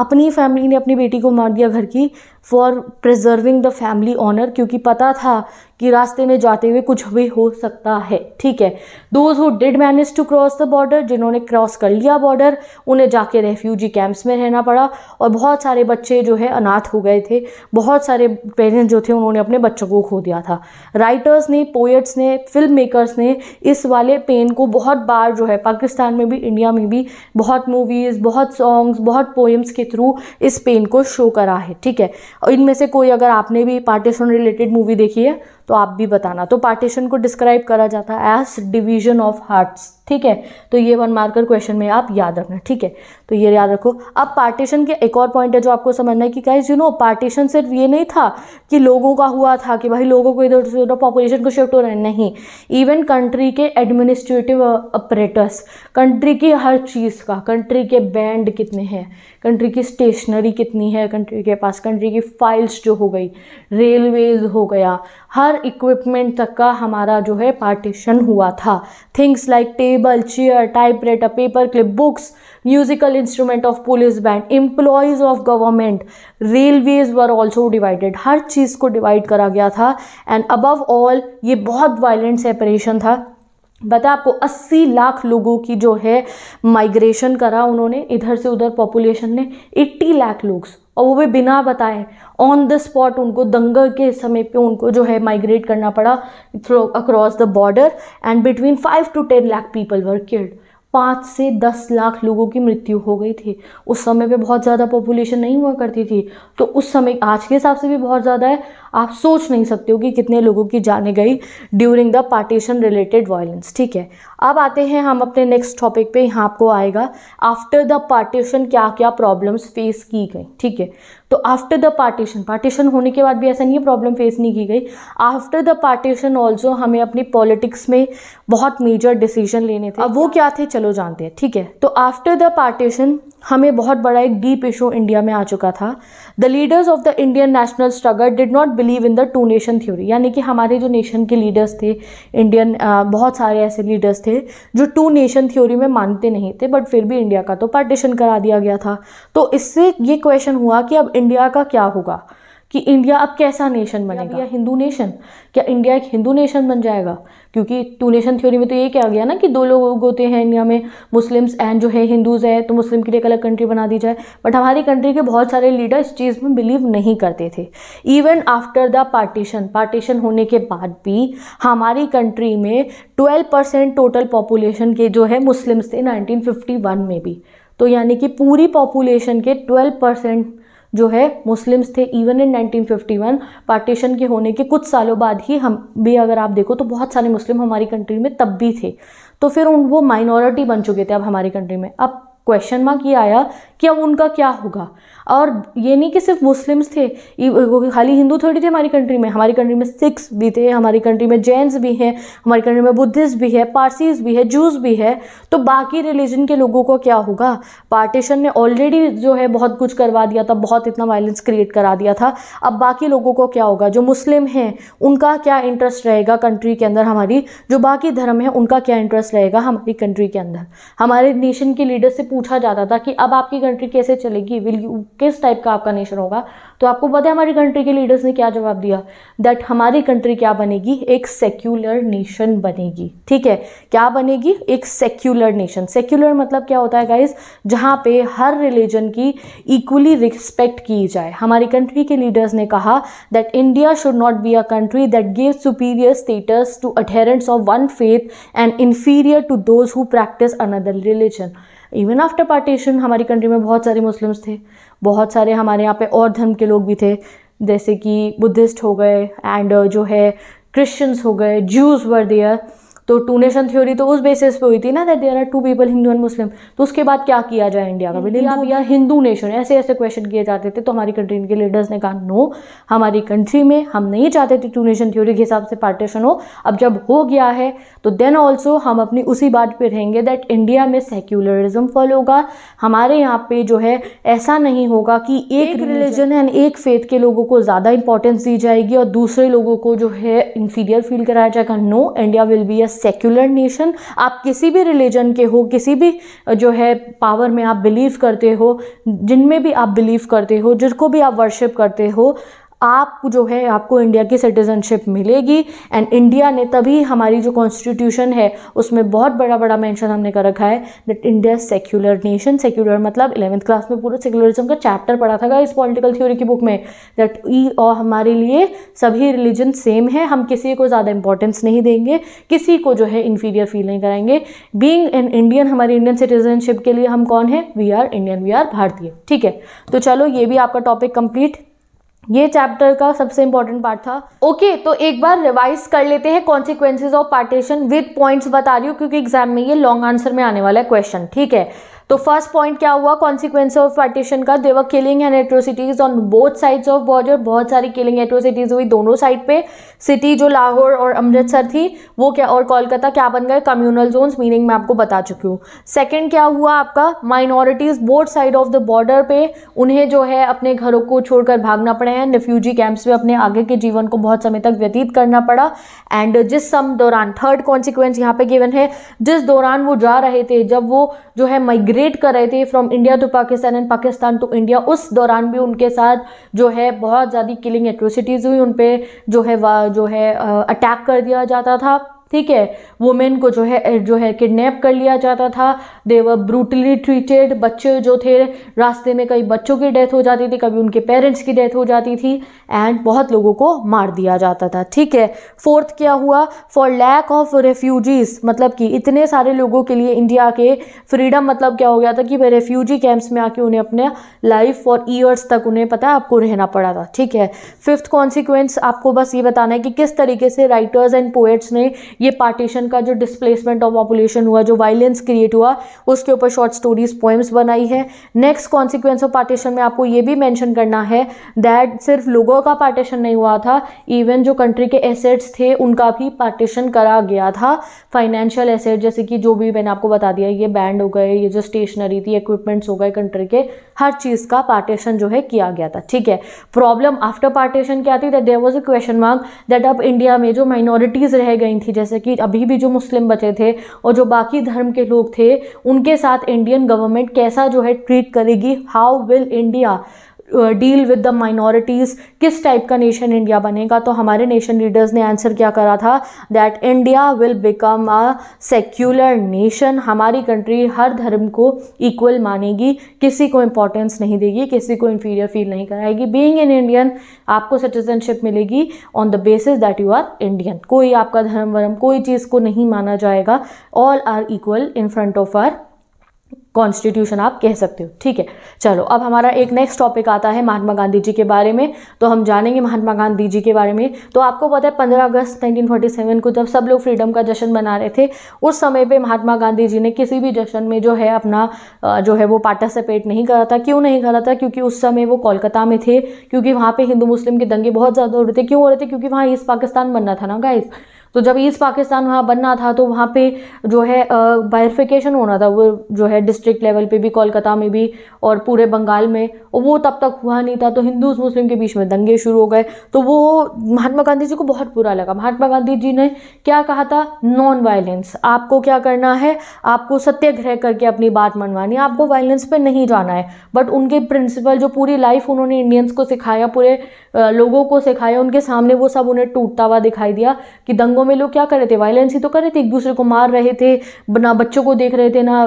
अपनी फैमिली ने अपनी बेटी को मार दिया घर की for preserving the family honour क्योंकि पता था कि रास्ते में जाते हुए कुछ भी हो सकता है ठीक है those who did manage to cross the border जिन्होंने क्रॉस कर लिया बॉर्डर उन्हें जाके रेफ्यूजी कैंप्स में रहना पड़ा और बहुत सारे बच्चे जो है अनाथ हो गए थे बहुत सारे पेरेंट्स जो थे उन्होंने अपने बच्चों को खो दिया था राइटर्स ने पोइट्स ने फिल्म मेकर्स ने इस वाले पेन को बहुत बार जो है पाकिस्तान में भी इंडिया में भी बहुत मूवीज़ बहुत सॉन्ग्स बहुत पोइम्स के थ्रू इस पेन को शो करा है ठीक है इनमें से कोई अगर आपने भी पार्टीशन रिलेटेड मूवी देखी है तो आप भी बताना तो पार्टीशन को डिस्क्राइब करा जाता है एज डिवीजन ऑफ हार्ट्स ठीक है तो ये वन मार्कर क्वेश्चन में आप याद रखना ठीक है तो ये याद रखो अब पार्टीशन के एक और पॉइंट है जो आपको समझना है कि कैस यू नो पार्टीशन सिर्फ ये नहीं था कि लोगों का हुआ था कि भाई लोगों को इधर से उधर पॉपुलेशन को शिफ्ट हो रहा है नहीं इवन कंट्री के एडमिनिस्ट्रेटिव ऑपरेटर्स कंट्री की हर चीज़ का कंट्री के बैंड कितने हैं कंट्री की स्टेशनरी कितनी है कंट्री के पास कंट्री की फाइल्स जो हो गई रेलवेज हो गया हर इक्विपमेंट तक का हमारा जो है पार्टीशन हुआ था things like table chair typewriter paper clip books musical instrument of police band employees of government railways were also divided हर चीज़ को डिवाइड करा गया था एंड अबव ऑल ये बहुत वायलेंट सेपरेशन था बता आपको 80 लाख लोगों की जो है माइग्रेशन करा उन्होंने इधर से उधर पॉपुलेशन ने 80 लाख लोग और वो भी बिना बताए ऑन द स्पॉट उनको दंगा के समय पे उनको जो है माइग्रेट करना पड़ा across the border and between five to ten lakh people were killed पाँच से दस लाख लोगों की मृत्यु हो गई थी उस समय पे बहुत ज़्यादा पॉपुलेशन नहीं हुआ करती थी तो उस समय आज के हिसाब से भी बहुत ज़्यादा है आप सोच नहीं सकते हो कि कितने लोगों की जाने गई during the partition related violence ठीक है अब आते हैं हम अपने नेक्स्ट टॉपिक पे यहाँ आपको आएगा आफ्टर द पार्टीशन क्या क्या प्रॉब्लम्स फेस की गई ठीक है तो आफ्टर द पार्टीशन पार्टीशन होने के बाद भी ऐसा नहीं है प्रॉब्लम फेस नहीं की गई आफ्टर द पार्टीशन ऑल्सो हमें अपनी पॉलिटिक्स में बहुत मेजर डिसीजन लेने थे अब वो अच्छा। क्या थे चलो जानते हैं ठीक है तो आफ्टर द पार्टीशन हमें बहुत बड़ा एक डीप इशू इंडिया में आ चुका था the leaders of the Indian national struggle did not believe in the two nation theory यानी कि हमारे जो नेशन के लीडर्स थे इंडियन बहुत सारे ऐसे लीडर्स थे जो टू नेशन थ्योरी में मानते नहीं थे बट फिर भी इंडिया का तो पार्टीशन करा दिया गया था तो इससे ये क्वेश्चन हुआ कि अब इंडिया का क्या होगा कि इंडिया अब कैसा नेशन बनेगा या हिंदू नेशन क्या इंडिया एक हिंदू नेशन बन जाएगा क्योंकि टू नेशन थ्योरी में तो ये क्या गया ना कि दो लोग होते हैं इंडिया में मुस्लिम्स एंड जो है हिंदूज़ हैं तो मुस्लिम के लिए एक अलग कंट्री बना दी जाए बट हमारी कंट्री के बहुत सारे लीडर इस चीज़ में बिलीव नहीं करते थे even after the partition partition होने के बाद भी हमारी कंट्री में ट्वेल्व परसेंट टोटल पॉपुलेशन के जो है मुस्लिम्स थे नाइनटीन में भी तो यानी कि पूरी पॉपुलेशन के ट्वेल्व परसेंट जो है मुस्लिम्स थे इवन इन 1951 पार्टीशन के होने के कुछ सालों बाद ही हम भी अगर आप देखो तो बहुत सारे मुस्लिम हमारी कंट्री में तब भी थे तो फिर उन वो माइनॉरिटी बन चुके थे अब हमारी कंट्री में अब क्वेश्चन मार्क ये आया कि अब उनका क्या होगा और ये नहीं कि सिर्फ मुस्लिम्स थे खाली हिंदू थोड़ी थे हमारी कंट्री में हमारी कंट्री में सिख्स भी थे हमारी कंट्री में जैनस भी हैं हमारी कंट्री में बुद्धिस्ट भी है पारसीज भी है जूस भी है तो बाकी रिलीजन के लोगों को क्या होगा पार्टीशन ने ऑलरेडी जो है बहुत कुछ करवा दिया था बहुत इतना वायलेंस क्रिएट करा दिया था अब बाकी लोगों को क्या होगा जो मुस्लिम हैं उनका क्या इंटरेस्ट रहेगा कंट्री के अंदर हमारी जो बाकी धर्म है उनका क्या इंटरेस्ट रहेगा हमारी कंट्री के अंदर हमारे नेशन के लीडर से पूछा जाता था कि अब आपकी कंट्री कैसे चलेगी विल यू किस टाइप का आपका नेशन होगा तो आपको पता है हमारी कंट्री के लीडर्स ने क्या जवाब दिया दैट हमारी कंट्री क्या बनेगी एक सेक्युलर नेशन बनेगी ठीक है क्या बनेगी एक सेक्युलर नेशन सेक्युलर मतलब क्या होता है गाइज जहाँ पे हर रिलीजन की इक्वली रिस्पेक्ट की जाए हमारी कंट्री के लीडर्स ने कहा that India should not be a country that give superior status to adherents of one faith and inferior to those who practice another religion even after partition हमारी country में बहुत सारे मुस्लिम्स थे बहुत सारे हमारे यहाँ पे और धर्म के लोग भी थे जैसे कि बुद्धिस्ट हो गए एंड uh, जो है क्रिश्चियंस हो गए जूस वर देयर तो टू नेशन थ्योरी तो उस बेसिस पे हुई थी ना that there are two people Hindu and Muslim तो उसके बाद क्या किया जाए इंडिया का या हिंदू नेशन ऐसे ऐसे क्वेश्चन किए जाते थे तो हमारी कंट्री के लीडर्स ने कहा नो हमारी कंट्री में हम नहीं चाहते थे टू नेशन थ्योरी के हिसाब से पार्टीशन हो अब जब हो गया है तो देन ऑल्सो हम अपनी उसी बात पर रहेंगे दैट इंडिया में सेक्युलरिज्म फॉलो होगा हमारे यहाँ पे जो है ऐसा नहीं होगा कि एक रिलीजन एंड एक फेथ के लोगों को ज़्यादा इंपॉर्टेंस दी जाएगी और दूसरे लोगों को जो है इन्फीरियर फील कराया जाएगा no India will be a secular nation आप किसी भी रिलीजन के हो किसी भी जो है पावर में आप बिलीव करते हो जिनमें भी आप बिलीव करते हो जिसको भी आप वर्शिप करते हो आप जो है आपको इंडिया की सिटीज़नशिप मिलेगी एंड इंडिया ने तभी हमारी जो कॉन्स्टिट्यूशन है उसमें बहुत बड़ा बड़ा मेंशन हमने कर रखा है that India secular nation secular मतलब इलेवंथ क्लास में पूरा सेक्युलरिज्म का चैप्टर पढ़ा था इस पॉलिटिकल थ्योरी की बुक में दैट ई और हमारे लिए सभी रिलीजन सेम है हम किसी को ज़्यादा इंपॉर्टेंस नहीं देंगे किसी को जो है इन्फीरियर फील नहीं कराएंगे बींग एन इंडियन हमारी इंडियन सिटीजनशिप के लिए हम कौन है we are Indian we are भारतीय ठीक है तो चलो ये भी आपका टॉपिक कंप्लीट ये चैप्टर का सबसे इंपॉर्टेंट पार्ट था ओके okay, तो एक बार रिवाइज कर लेते हैं consequences of partition with points बता रही हूँ क्योंकि एग्जाम में ये लॉन्ग आंसर में आने वाला है क्वेश्चन ठीक है तो फर्स्ट पॉइंट क्या हुआ कॉन्सिक्वेंस ऑफ पार्टीशन का there were killing and atrocities on both sides of border बहुत सारी किलिंग एट्रोसिटीज हुई दोनों साइड पे सिटी जो लाहौर और अमृतसर थी वो क्या और कोलकाता क्या बन गए कम्यूनल जोन्स मीनिंग मैं आपको बता चुकी हूँ सेकेंड क्या हुआ आपका minorities both side of the border पे उन्हें जो है अपने घरों को छोड़कर भागना पड़े हैं रिफ्यूजी कैंप्स में अपने आगे के जीवन को बहुत समय तक व्यतीत करना पड़ा एंड जिस सम दौरान थर्ड कॉन्सिक्वेंस यहाँ पे गिवन है जिस दौरान वो जा रहे थे जब वो जो है माइग्रेट माइग्रेट कर रहे थे from India to Pakistan and Pakistan to India उस दौरान भी उनके साथ जो है बहुत ज़्यादा किलिंग एट्रोसिटीज़ हुई उन पर जो है जो है अटैक कर दिया जाता था ठीक है वुमेन को जो है जो है किडनैप कर लिया जाता था देवर ब्रूटली ट्रीटेड बच्चे जो थे रास्ते में कई बच्चों की डेथ हो जाती थी कभी उनके पेरेंट्स की डेथ हो जाती थी एंड बहुत लोगों को मार दिया जाता था ठीक है फोर्थ क्या हुआ फॉर लैक ऑफ रेफ्यूजीज मतलब कि इतने सारे लोगों के लिए इंडिया के फ्रीडम मतलब क्या हो गया था कि वह रेफ्यूजी कैंप्स में आके उन्हें अपने लाइफ फॉर ईयर्स तक उन्हें पता है आपको रहना पड़ा था ठीक है फिफ्थ कॉन्सिक्वेंस आपको बस ये बताना है कि किस तरीके से राइटर्स एंड पोएट्स ने ये पार्टीशन का जो डिस्प्लेसमेंट ऑफ पॉपुलेशन हुआ जो वायलेंस क्रिएट हुआ उसके ऊपर शॉर्ट स्टोरीज पोएम्स बनाई है नेक्स्ट कॉन्सिक्वेंस ऑफ पार्टीशन में आपको ये भी मैंशन करना है दैट सिर्फ लोगों का पार्टीशन नहीं हुआ था इवन जो कंट्री के एसेट्स थे उनका भी पार्टीशन करा गया था फाइनेंशियल एसेट जैसे कि जो भी मैंने आपको बता दिया ये बैंड हो गए ये जो स्टेशनरी थी इक्विपमेंट्स हो गए कंट्री के हर चीज़ का पार्टीशन जो है किया गया था ठीक है प्रॉब्लम आफ्टर पार्टीशन क्या थी that there was a question mark that अब इंडिया में जो माइनॉरिटीज़ रह गई थी जैसे जैसे कि अभी भी जो मुस्लिम बचे थे और जो बाकी धर्म के लोग थे उनके साथ इंडियन गवर्नमेंट कैसा जो है ट्रीट करेगी how will India deal with the minorities किस टाइप का नेशन इंडिया बनेगा तो हमारे नेशन लीडर्स ने आंसर क्या करा था that India will become a secular nation हमारी कंट्री हर धर्म को इक्वल मानेगी किसी को इम्पोर्टेंस नहीं देगी किसी को इंफीरियर फील नहीं कराएगी बींग इन इंडियन आपको सिटीजनशिप मिलेगी on the basis that you are Indian कोई आपका धर्म वर्म कोई चीज़ को नहीं माना जाएगा all are equal in front of our constitution आप कह सकते हो ठीक है चलो अब हमारा एक नेक्स्ट टॉपिक आता है महात्मा गांधी जी के बारे में तो हम जानेंगे महात्मा गांधी जी के बारे में तो आपको पता है पंद्रह अगस्त 1947 को जब सब लोग फ्रीडम का जश्न मना रहे थे उस समय पे महात्मा गांधी जी ने किसी भी जश्न में जो है अपना जो है वो पार्टिसिपेट नहीं करा था क्यों नहीं करा था क्योंकि उस समय वो कोलकाता में थे क्योंकि वहाँ पर हिंदू मुस्लिम के दंगे बहुत ज़्यादा हो रहे थे क्यों हो रहे थे क्योंकि वहाँ ईस्ट पाकिस्तान बनना था ना गाइस तो जब ईस्ट पाकिस्तान वहाँ बनना था तो वहाँ पे जो है बायरफिकेशन होना था वो जो है डिस्ट्रिक्ट लेवल पे भी कोलकाता में भी और पूरे बंगाल में वो तब तक हुआ नहीं था तो हिंदू मुस्लिम के बीच में दंगे शुरू हो गए तो वो महात्मा गांधी जी को बहुत बुरा लगा महात्मा गांधी जी ने क्या कहा था नॉन वायलेंस आपको क्या करना है आपको सत्याग्रह करके अपनी बात मनवानी आपको वायलेंस पर नहीं जाना है बट उनके प्रिंसिपल जो पूरी लाइफ उन्होंने इंडियंस को सिखाया पूरे लोगों को सिखाया उनके सामने वो सब उन्हें टूटता हुआ दिखाई दिया कि दंगों में लोग क्या कर रहे थे वायलेंस ही तो कर रहे थे एक दूसरे को मार रहे थे ना बच्चों को देख रहे थे ना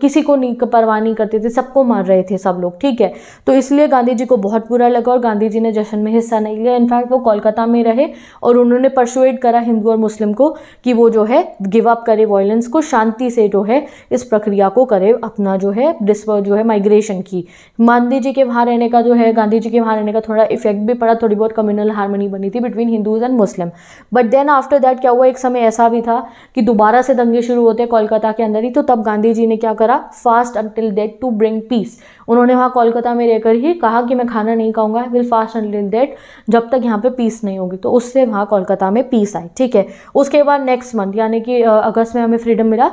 किसी को नहीं परवाह नहीं करते थे सबको मार रहे थे सब लोग ठीक है तो इसलिए गांधी जी को बहुत बुरा लगा और गांधी जी ने जश्न में हिस्सा नहीं लिया इनफैक्ट वो कोलकाता में रहे और उन्होंने परसुएट करा हिंदू और मुस्लिम को कि वो जो है गिव अप करे वायलेंस को शांति से जो है इस प्रक्रिया को करे अपना जो है डिस जो है माइग्रेशन की गांधी जी के वहाँ रहने का जो है गांधी जी के वहाँ रहने का थोड़ा इफेक्ट भी पड़ा थोड़ी बहुत कम्युनल हारमोनी बनी थी between Hindus and Muslim but then after that क्या हुआ एक समय ऐसा भी था कि दोबारा से दंगे शुरू होते कोलकाता के अंदर ही तो तब गांधी जी ने क्या करा fast until death to bring peace उन्होंने वहाँ कोलकाता में रहकर ही कहा कि मैं खाना नहीं खाऊंगा will fast and till death जब तक यहाँ पे पीस नहीं होगी तो उससे वहाँ कोलकाता में पीस आई ठीक है उसके बाद नेक्स्ट मंथ यानी कि अगस्त में हमें फ्रीडम मिला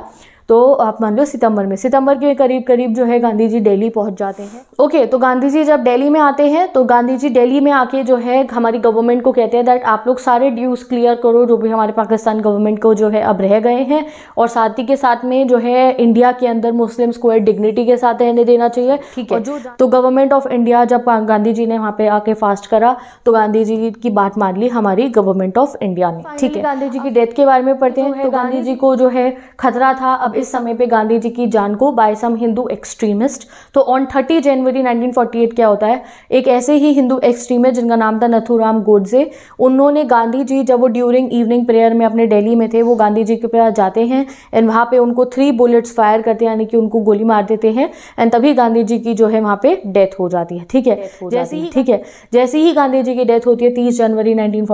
तो आप मान लो सितंबर में सितंबर के करीब करीब जो है गांधी जी डेली पहुंच जाते हैं ओके okay, तो गांधी जी जब डेली में आते हैं तो गांधी जी डेली में आके जो है हमारी गवर्नमेंट को कहते हैं दैट आप लोग सारे ड्यूज़ क्लियर करो जो भी हमारे पाकिस्तान गवर्नमेंट को जो है अब रह गए हैं और साथ ही के साथ में जो है इंडिया के अंदर मुस्लिम्स को डिग्निटी के साथ रहने देना चाहिए ठीक है तो गवर्नमेंट ऑफ इंडिया जब गांधी जी ने वहाँ पे आके फास्ट करा तो गांधी जी की बात मान ली हमारी गवर्नमेंट ऑफ इंडिया ने ठीक है गांधी जी की डेथ के बारे में पढ़ते हैं तो गांधी जी को जो है खतरा था अब इस समय पे गांधी जी की जान को बाय सम हिंदू एक्सट्रीमिस्ट तो ऑन 30 जनवरी 1948 क्या होता है एक ऐसे ही हिंदू एक्सट्रीमिस्ट जिनका नाम था नथुराम गोडसे उन्होंने गांधी जी जब वो ड्यूरिंग इवनिंग प्रेयर में अपने डेली में थे वो गांधी जी के पास जाते हैं एंड वहाँ पर उनको थ्री बुलेट्स फायर करते हैं यानी कि उनको गोली मार देते हैं एंड तभी गांधी जी की जो है वहाँ पे डेथ हो जाती है ठीक है जैसे ही ठीक है जैसे ही गांधी जी की डेथ होती है तीस जनवरी नाइनटीन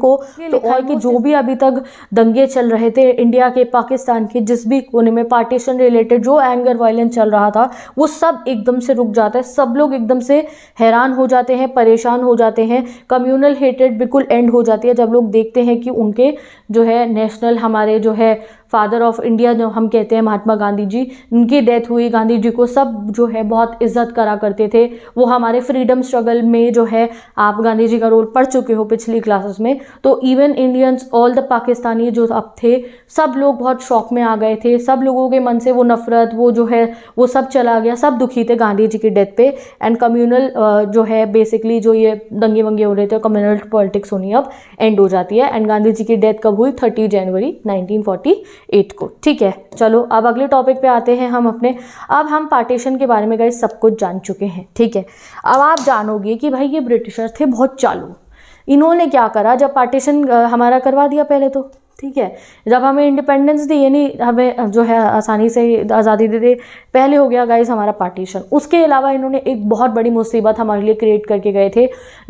को तो और कि जो भी अभी तक दंगे चल रहे थे इंडिया के पाकिस्तान के जिस भी कोने में पार्टीशन रिलेटेड जो एंगर वायलेंस चल रहा था वो सब एकदम से रुक जाता है सब लोग एकदम से हैरान हो जाते हैं परेशान हो जाते हैं कम्यूनल हेटेड बिल्कुल एंड हो जाती है जब लोग देखते हैं कि उनके जो है नेशनल हमारे जो है फादर ऑफ इंडिया जो हम कहते हैं महात्मा गांधी जी उनकी डेथ हुई गांधी जी को सब जो है बहुत इज्जत करा करते थे वो हमारे फ्रीडम स्ट्रगल में जो है आप गांधी जी का रोल पढ़ चुके हो पिछली क्लासेस में तो even Indians all the Pakistani जो अब थे सब लोग बहुत शौक में आ गए थे सब लोगों के मन से वो नफरत वो जो है वो सब चला गया सब दुखी थे गांधी जी की डेथ पे एंड कम्यूनल जो है बेसिकली जो ये दंगे वंगे हो रहे थे कम्यूनल पॉलिटिक्स होनी अब एंड हो जाती है एंड गांधी जी की डेथ कब हुई थर्टी जनवरी नाइनटीन एट को ठीक है चलो अब अगले टॉपिक पे आते हैं हम अपने अब हम पार्टीशन के बारे में गए सब कुछ जान चुके हैं ठीक है अब आप जानोगे कि भाई ये ब्रिटिशर थे बहुत चालू इन्होंने क्या करा जब पार्टीशन हमारा करवा दिया पहले तो ठीक है जब हमें इंडिपेंडेंस दी यानी हमें जो है आसानी से आज़ादी दे दी पहले हो गया गाइस हमारा पार्टीशन उसके अलावा इन्होंने एक बहुत बड़ी मुसीबत हमारे लिए क्रिएट करके गए थे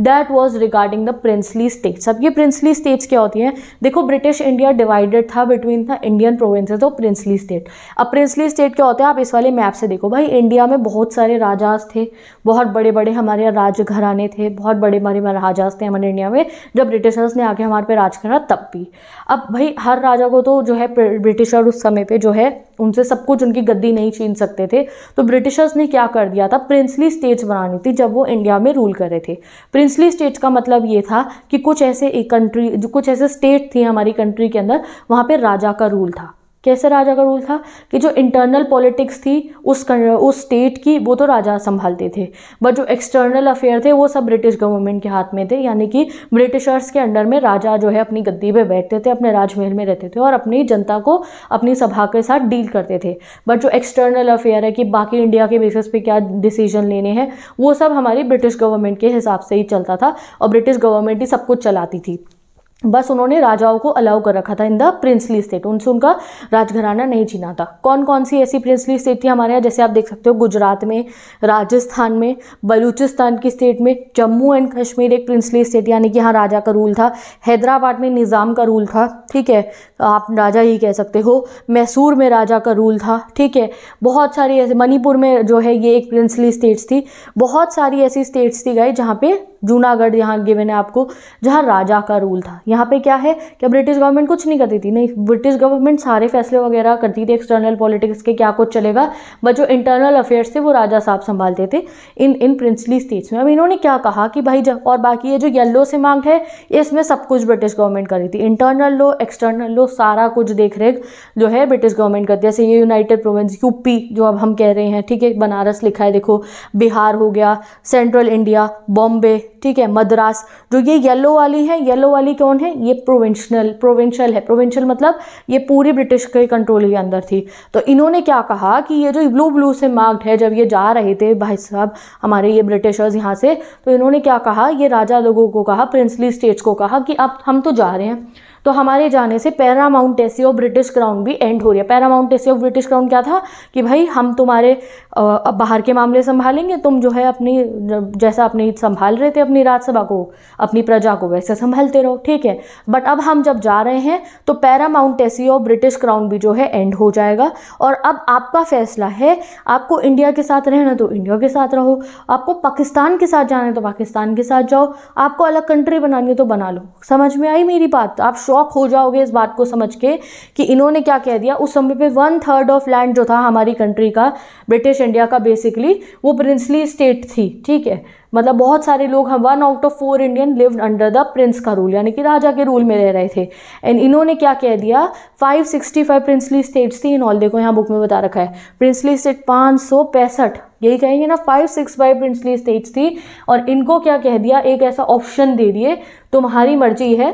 that was regarding the princely states अब ये प्रिंसली स्टेट्स क्या होती हैं देखो ब्रिटिश इंडिया डिवाइडेड था बिटवीन द इंडियन प्रोविंसेज और प्रिंसली स्टेट अब प्रिंसली स्टेट क्या होते हैं आप इस वाले मैप से देखो भाई इंडिया में बहुत सारे राजाज थे बहुत बड़े बड़े हमारे राजघराने थे बहुत बड़े बड़े राजाज थे हमारे इंडिया में जब ब्रिटिशर्स ने आके हमारे पे राज करा तब भी अब भाई हर राजा को तो जो है ब्रिटिशर उस समय पे जो है उनसे सब कुछ उनकी गद्दी नहीं छीन सकते थे तो ब्रिटिशर्स ने क्या कर दिया था प्रिंसली स्टेट्स बनानी थी जब वो इंडिया में रूल कर रहे थे प्रिंसली स्टेट्स का मतलब ये था कि कुछ ऐसे एक कंट्री कुछ ऐसे स्टेट थी हमारी कंट्री के अंदर वहाँ पर राजा का रूल था कैसे राजा का रूल था कि जो इंटरनल पॉलिटिक्स थी उस उस स्टेट की वो तो राजा संभालते थे बट जो एक्सटर्नल अफेयर थे वो सब ब्रिटिश गवर्नमेंट के हाथ में थे यानी कि ब्रिटिशर्स के अंडर में राजा जो है अपनी गद्दी पे बैठते थे अपने राजमहल में रहते थे और अपनी जनता को अपनी सभा के साथ डील करते थे बट जो एक्सटर्नल अफेयर है कि बाकी इंडिया के बेसिस पे क्या डिसीजन लेने हैं वो सब हमारी ब्रिटिश गवर्नमेंट के हिसाब से ही चलता था और ब्रिटिश गवर्नमेंट ही सब कुछ चलाती थी बस उन्होंने राजाओं को अलाउ कर रखा था इन द प्रिंसली स्टेट उनसे उनका राजघराना नहीं छीना था कौन कौन सी ऐसी प्रिंसली स्टेट थी हमारे यहाँ जैसे आप देख सकते हो गुजरात में राजस्थान में बलूचिस्तान की स्टेट में जम्मू एंड कश्मीर एक प्रिंसली स्टेट यानी कि यहाँ राजा का रूल था हैदराबाद में निज़ाम का रूल था ठीक है आप राजा ही कह सकते हो मैसूर में राजा का रूल था ठीक है बहुत सारी ऐसे मणिपुर में जो है ये एक प्रिंसली स्टेट्स थी बहुत सारी ऐसी स्टेट्स थी गए जहाँ पर जूनागढ़ यहाँ गिवन है आपको जहाँ राजा का रूल था यहाँ पे क्या है क्या ब्रिटिश गवर्नमेंट कुछ नहीं करती थी नहीं ब्रिटिश गवर्नमेंट सारे फैसले वगैरह करती थी एक्सटर्नल पॉलिटिक्स के क्या कुछ चलेगा बट जो इंटरनल अफेयर्स थे वो राजा साहब संभालते थे इन इन प्रिंसली स्टेट्स में अब इन्होंने क्या कहा कि भाई जब और बाकी ये जो येल्लो से मांग है इसमें सब कुछ ब्रिटिश गवर्नमेंट कर रही थी इंटरनल लो एक्सटर्नल लो सारा कुछ देख रेख जो है ब्रिटिश गवर्नमेंट करती है जैसे ये यूनाइटेड प्रोविंस यूपी जो अब हम कह रहे हैं ठीक है बनारस लिखा है देखो बिहार हो गया सेंट्रल इंडिया बॉम्बे ठीक है मद्रास जो ये येलो वाली है येलो वाली कौन है ये प्रोविंशनल प्रोविंशल है प्रोविंशल मतलब ये पूरी ब्रिटिश के कंट्रोल के अंदर थी तो इन्होंने क्या कहा कि ये जो ब्लू ब्लू से मार्क्ड है जब ये जा रहे थे भाई साहब हमारे ये ब्रिटिशर्स यहाँ से तो इन्होंने क्या कहा ये राजा लोगों को कहा प्रिंसली स्टेट्स को कहा कि अब हम तो जा रहे हैं तो हमारे जाने से paramountcy of British crown भी एंड हो रही है paramountcy of British crown क्या था कि भाई हम तुम्हारे अब बाहर के मामले संभालेंगे तुम जो है अपनी जैसा अपनी संभाल रहे थे अपनी राज्यसभा को अपनी प्रजा को वैसे संभालते रहो ठीक है बट अब हम जब जा रहे हैं तो paramountcy of British crown भी जो है एंड हो जाएगा और अब आपका फैसला है आपको इंडिया के साथ रहना तो इंडिया के साथ रहो आपको पाकिस्तान के साथ जाना है तो पाकिस्तान के साथ जाओ आपको अलग कंट्री बनानी है तो बना लो समझ में आई मेरी बात आप शॉक हो जाओगे इस बात को समझ के कि इन्होंने क्या कह दिया उस समय पे वन थर्ड ऑफ लैंड जो था हमारी कंट्री का ब्रिटिश इंडिया का बेसिकली वो प्रिंसली स्टेट थी ठीक है मतलब बहुत सारे लोग हम one out of four Indian live under the prince का रूल यानी कि राजा के रूल में रह रहे थे एंड इन्होंने क्या कह दिया 565 प्रिंसली स्टेट्स थी इन ऑल देखो यहाँ बुक में बता रखा है प्रिंसली स्टेट पाँच सौ पैंसठ यही कहेंगे ना five six five princely states थी और इनको क्या कह दिया एक ऐसा ऑप्शन दे दिए तुम्हारी मर्जी है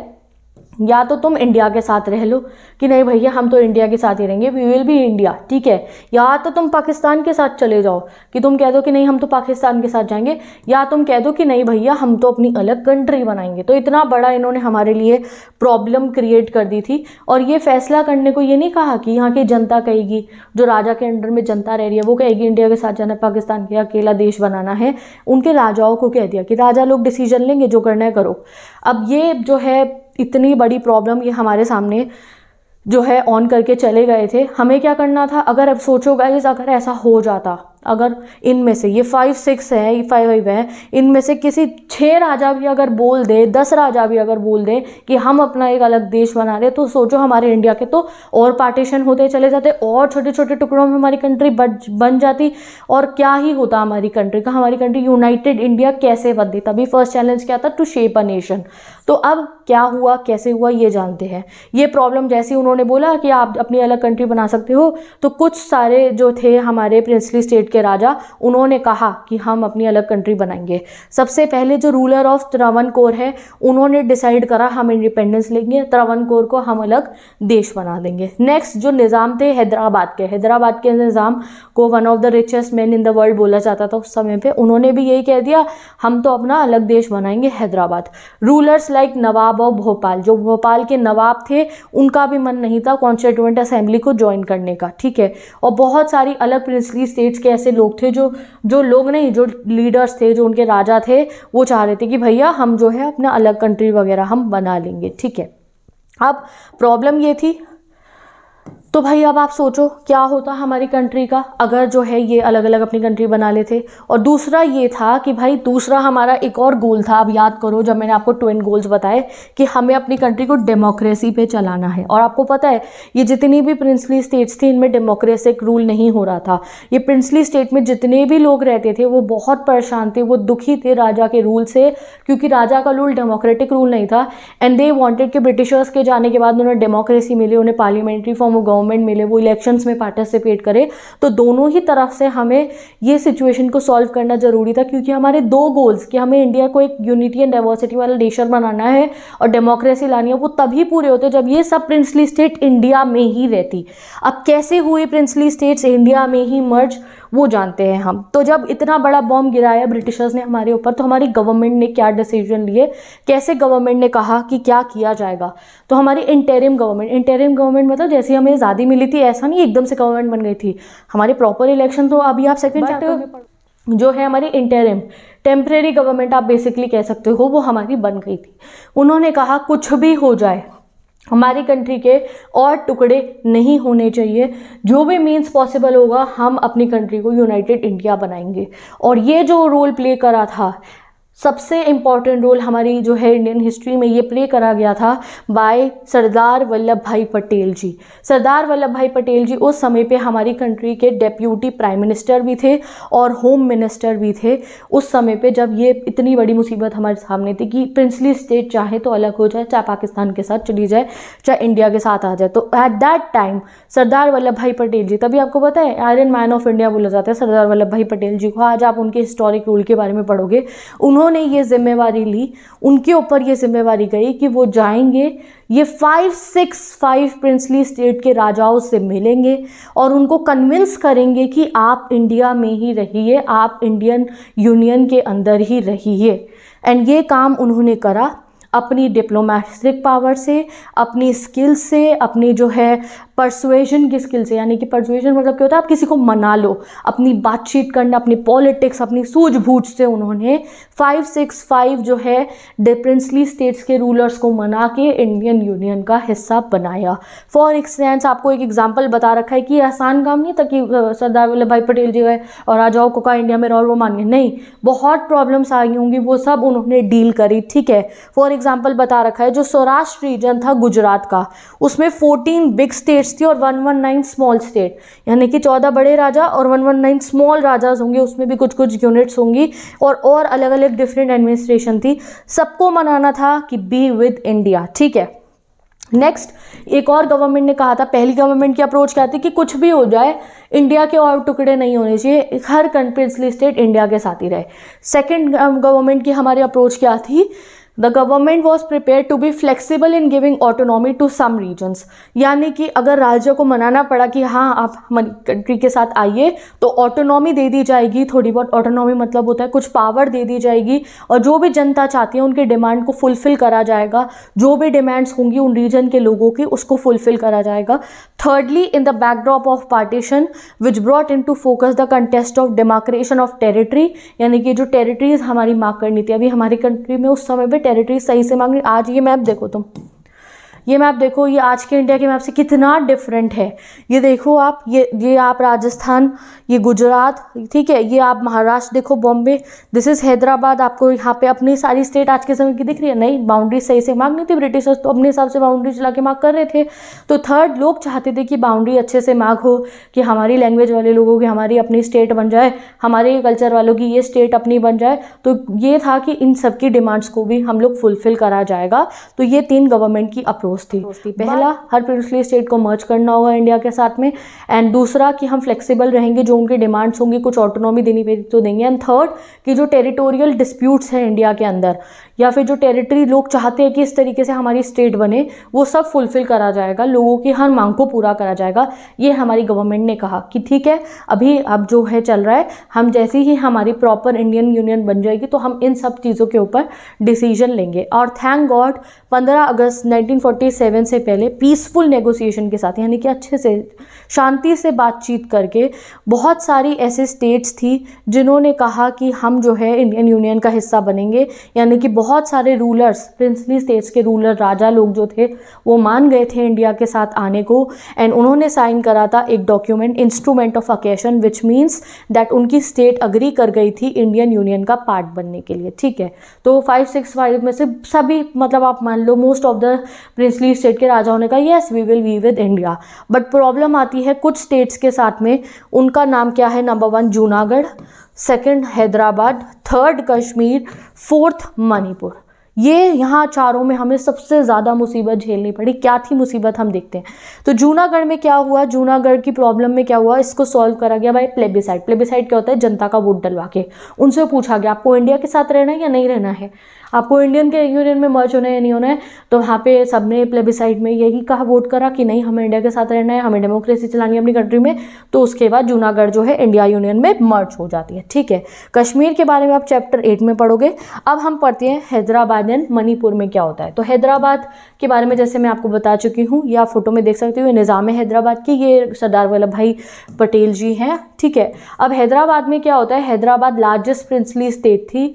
या तो तुम इंडिया के साथ रह लो कि नहीं भैया हम तो इंडिया के साथ ही रहेंगे वी विल बी इंडिया ठीक है या तो तुम पाकिस्तान के साथ चले जाओ कि तुम कह दो कि नहीं हम तो पाकिस्तान के साथ जाएंगे या तुम कह दो कि नहीं भैया हम तो अपनी अलग कंट्री बनाएंगे तो इतना बड़ा इन्होंने हमारे लिए प्रॉब्लम क्रिएट कर दी थी और ये फैसला करने को ये नहीं कहा कि यहाँ की जनता कहेगी जो राजा के अंडर में जनता रह रही है वो कहेगी इंडिया के साथ जाना पाकिस्तान के अकेला देश बनाना है उनके राजाओं को कह दिया कि राजा लोग डिसीजन लेंगे जो करना है करो अब ये जो है इतनी बड़ी प्रॉब्लम ये हमारे सामने जो है ऑन करके चले गए थे हमें क्या करना था अगर अब सोचो गाइज अगर ऐसा हो जाता अगर इनमें से ये फाइव सिक्स है ये फाइव फाइव है इनमें से किसी छः राजा भी अगर बोल दे दस राजा भी अगर बोल दे कि हम अपना एक अलग देश बना रहे तो सोचो हमारे इंडिया के तो और पार्टीशन होते चले जाते और छोटे छोटे टुकड़ों में हमारी कंट्री बन जाती और क्या ही होता हमारी कंट्री का हमारी कंट्री यूनाइटेड इंडिया कैसे बनती तभी फर्स्ट चैलेंज क्या था टू शेप अ नेशन तो अब क्या हुआ कैसे हुआ ये जानते हैं ये प्रॉब्लम जैसे उन्होंने बोला कि आप अपनी अलग कंट्री बना सकते हो तो कुछ सारे जो थे हमारे प्रिंसली स्टेट स्टेट के राजा उन्होंने कहा कि हम अपनी अलग कंट्री बनाएंगे सबसे पहले जो रूलर ऑफ त्रावन कोर है उन्होंने डिसाइड करा हम इंडिपेंडेंस लेंगे त्रावन कोर को हम अलग देश बना देंगे नेक्स्ट जो निज़ाम थे हैदराबाद के हैदराबाद के निज़ाम को one of the richest man in the world बोला जाता था उस समय पर उन्होंने भी यही कह दिया हम तो अपना अलग देश बनाएंगे Hyderabad rulers like Nawab of Bhopal जो भोपाल के नवाब थे उनका भी मन नहीं था कॉन्स्टिट्यूंट असेंबली को ज्वाइन करने का ठीक है और बहुत सारी अलग प्रिंसली स्टेट्स के ऐसे लोग थे जो जो लोग नहीं जो लीडर्स थे जो उनके राजा थे वो चाह रहे थे कि भैया हम जो है अपना अलग कंट्री वगैरह हम बना लेंगे ठीक है अब प्रॉब्लम ये थी तो भाई अब आप सोचो क्या होता हमारी कंट्री का अगर जो है ये अलग अलग अपनी कंट्री बना लेते और दूसरा ये था कि भाई दूसरा हमारा एक और गोल था अब याद करो जब मैंने आपको ट्विन गोल्स बताए कि हमें अपनी कंट्री को डेमोक्रेसी पे चलाना है और आपको पता है ये जितनी भी प्रिंसली स्टेट्स थी इनमें डेमोक्रेसिक रूल नहीं हो रहा था ये प्रिंसली स्टेट में जितने भी लोग रहते थे वो बहुत परेशान थे वो दुखी थे राजा के रूल से क्योंकि राजा का रूल डेमोक्रेटिक रूल नहीं था एंड दे वॉन्टेड कि ब्रिटिशर्स के जाने के बाद उन्हें डेमोक्रेसी मिली उन्हें parliamentary form of government government मिले वो इलेक्शंस में पार्टिसिपेट करे तो दोनों ही तरफ से हमें ये सिचुएशन को सॉल्व करना ज़रूरी था क्योंकि हमारे दो गोल्स कि हमें इंडिया को एक यूनिटी एंड डाइवर्सिटी वाला नेशन बनाना है और डेमोक्रेसी लानी है वो तभी पूरे होते जब ये सब प्रिंसली स्टेट इंडिया में ही रहती अब कैसे हुई प्रिंसली स्टेट्स इंडिया में ही मर्ज वो जानते हैं हम तो जब इतना बड़ा बॉम्ब गिराया ब्रिटिशर्स ने हमारे ऊपर तो हमारी गवर्नमेंट ने क्या डिसीजन लिए कैसे गवर्नमेंट ने कहा कि क्या किया जाएगा तो हमारी इंटेरियम गवर्नमेंट इंटेरियम गवर्नमेंट मतलब जैसे हमें आज़ादी मिली थी ऐसा नहीं एकदम से गवर्नमेंट बन गई थी हमारे प्रॉपर इलेक्शन तो अभी आप सेकेंड जो है हमारी इंटेरियम टेम्प्रेरी गवर्नमेंट आप बेसिकली कह सकते हो वो हमारी बन गई थी उन्होंने कहा कुछ भी हो जाए हमारी कंट्री के और टुकड़े नहीं होने चाहिए जो भी मीन्स पॉसिबल होगा हम अपनी कंट्री को यूनाइटेड इंडिया बनाएंगे और ये जो रोल प्ले करा था सबसे इम्पॉर्टेंट रोल हमारी जो है इंडियन हिस्ट्री में ये प्ले करा गया था बाय सरदार वल्लभ भाई पटेल जी सरदार वल्लभ भाई पटेल जी उस समय पे हमारी कंट्री के डेप्यूटी प्राइम मिनिस्टर भी थे और होम मिनिस्टर भी थे उस समय पे जब ये इतनी बड़ी मुसीबत हमारे सामने थी कि प्रिंसली स्टेट चाहे तो अलग हो जाए चाहे पाकिस्तान के साथ चली जाए चाहे इंडिया के साथ आ जाए तो at that time Sardar Vallabh bhai Patel जी तभी आपको पता है आयरन मैन ऑफ इंडिया बोला जाता है सरदार वल्लभ भाई पटेल जी को आज आप उनके हिस्टोरिक रूल के बारे में पढ़ोगे उन्होंने उन्होंने ये जिम्मेवारी ली उनके ऊपर ये जिम्मेवारी गई कि वो जाएंगे ये five six five princely state के राजाओं से मिलेंगे और उनको कन्विंस करेंगे कि आप इंडिया में ही रहिए आप इंडियन यूनियन के अंदर ही रहिए एंड ये काम उन्होंने करा अपनी डिप्लोमेटिक पावर से अपनी स्किल से अपनी जो है परसुएशन की स्किल से यानी कि परसुएशन मतलब क्या होता है आप किसी को मना लो अपनी बातचीत करना अपनी पॉलिटिक्स अपनी सूझबूझ से उन्होंने फाइव सिक्स फाइव जो है डिफरेंसली स्टेट्स के रूलर्स को मना के इंडियन यूनियन का हिस्सा बनाया फॉर एक्सटेंस आपको एक एग्जाम्पल बता रखा है कि आसान काम नहीं था कि सरदार वल्लभ भाई पटेल जी गए और आ जाओ कोका इंडिया में रहो और वो मान गए नहीं बहुत प्रॉब्लम्स आई होंगी वो सब उन्होंने डील करी ठीक है फॉर एग्जाम्पल बता रखा है जो सौराष्ट्र रीजन था गुजरात का उसमें फोर्टीन बिग स्टेट्स थी और one one nine small state यानी कि चौदह बड़े राजा और वन वन नाइन स्मॉल राजाज होंगे उसमें भी कुछ कुछ यूनिट्स होंगी और और अलग अलग डिफरेंट एडमिनिस्ट्रेशन थी सबको मनाना था कि बी विद इंडिया ठीक है नेक्स्ट एक और गवर्नमेंट ने कहा था पहली गवर्नमेंट की अप्रोच क्या थी कि कुछ भी हो जाए इंडिया के और टुकड़े नहीं होने चाहिए हर कंट्रीजली स्टेट इंडिया के साथ ही रहे सेकंड गवर्नमेंट um, की हमारी अप्रोच क्या थी the government was prepare to be flexible in giving autonomy to some regions यानी कि अगर राज्य को मनाना पड़ा कि हाँ आप हमारी कंट्री के साथ आइए तो ऑटोनॉमी दे दी जाएगी थोड़ी बहुत ऑटोनॉमी मतलब होता है कुछ पावर दे दी जाएगी और जो भी जनता चाहती है उनकी डिमांड को फुलफ़िल करा जाएगा जो भी डिमांड्स होंगी उन रीजन के लोगों की उसको फुलफ़िल करा जाएगा thirdly in the backdrop of partition which brought in to focus the contest of demarcation of territory यानी कि जो टेरिटरीज हमारी करनी थी अभी हमारी कंट्री में उस समय भी टेरिटरी सही से मांग रही आज ये मैप देखो तुम ये मैप देखो ये आज के इंडिया के मैप से कितना डिफरेंट है ये देखो आप ये ये आप राजस्थान ये गुजरात ठीक है ये आप महाराष्ट्र देखो बॉम्बे दिस इज़ हैदराबाद आपको यहाँ पे अपनी सारी स्टेट आज के समय की दिख रही है नहीं बाउंड्री सही से मांग नहीं थी ब्रिटिशर्स तो अपने हिसाब से बाउंड्री चला के मांग कर रहे थे तो थर्ड लोग चाहते थे कि बाउंड्री अच्छे से मांग हो कि हमारी लैंग्वेज वाले लोगों की हमारी अपनी स्टेट बन जाए हमारे कल्चर वालों की ये स्टेट अपनी बन जाए तो ये था कि इन सबकी डिमांड्स को भी हम लोग फुलफ़िल करा जाएगा तो ये तीन गवर्नमेंट की अप्रोच दोस्ती पहला हर प्रिंसली स्टेट को मर्ज करना होगा इंडिया के साथ में एंड दूसरा कि हम फ्लेक्सिबल रहेंगे जो उनकी डिमांड्स होंगी कुछ ऑटोनॉमी देनी पे तो देंगे एंड थर्ड कि जो टेरिटोरियल डिस्प्यूट्स हैं इंडिया के अंदर या फिर जो टेरिटरी लोग चाहते हैं कि इस तरीके से हमारी स्टेट बने वो सब फुलफ़िल करा जाएगा लोगों की हर मांग को पूरा करा जाएगा ये हमारी गवर्नमेंट ने कहा कि ठीक है अभी अब जो है चल रहा है हम जैसे ही हमारी प्रॉपर इंडियन यूनियन बन जाएगी तो हम इन सब चीज़ों के ऊपर डिसीजन लेंगे और थैंक गॉड पंद्रह अगस्त नाइनटीन 47 से पहले पीसफुल नेगोशिएशन के साथ यानी कि अच्छे से शांति से बातचीत करके बहुत सारी ऐसे स्टेट्स थी जिन्होंने कहा कि हम जो है इंडियन यूनियन का हिस्सा बनेंगे यानी कि बहुत सारे रूलर्स प्रिंसली स्टेट्स के रूलर राजा लोग जो थे वो मान गए थे इंडिया के साथ आने को एंड उन्होंने साइन करा था एक document instrument of accession which means that उनकी स्टेट अग्री कर गई थी इंडियन यूनियन का पार्ट बनने के लिए ठीक है तो फाइव सिक्स फाइव में से सभी मतलब आप मान लो most of the princely state के राजा होने का yes we will we with India but problem आती है कुछ स्टेट्स के साथ में उनका नाम क्या है number one Junagadh second Hyderabad third Kashmir fourth Manipur ये यहाँ चारों में हमें सबसे ज़्यादा मुसीबत झेलनी पड़ी क्या थी मुसीबत हम देखते हैं तो जूनागढ़ में क्या हुआ जूनागढ़ की प्रॉब्लम में क्या हुआ इसको सॉल्व करा गया भाई प्लेबिसाइड प्लेबिसाइड क्या होता है जनता का वोट डलवा के उनसे पूछा गया आपको इंडिया के साथ रहना है या नहीं रहना है आपको इंडियन के यूनियन में मर्ज होना है नहीं होना है तो वहाँ पे सबने प्लेबिसाइड में यही कहा वोट करा कि नहीं हमें इंडिया के साथ रहना है हमें डेमोक्रेसी चलानी है अपनी कंट्री में तो उसके बाद जूनागढ़ जो है इंडिया यूनियन में मर्ज हो जाती है ठीक है कश्मीर के बारे में आप चैप्टर एट में पढ़ोगे अब हम पढ़ते हैं हैदराबाद एंड मणिपुर में क्या होता है तो हैदराबाद के बारे में जैसे मैं आपको बता चुकी हूँ या फ़ोटो में देख सकती हूँ निज़ाम हैदराबाद की ये सरदार वल्लभ भाई पटेल जी हैं ठीक है अब हैदराबाद में क्या होता है हैदराबाद लार्जेस्ट प्रिंसली स्टेट थी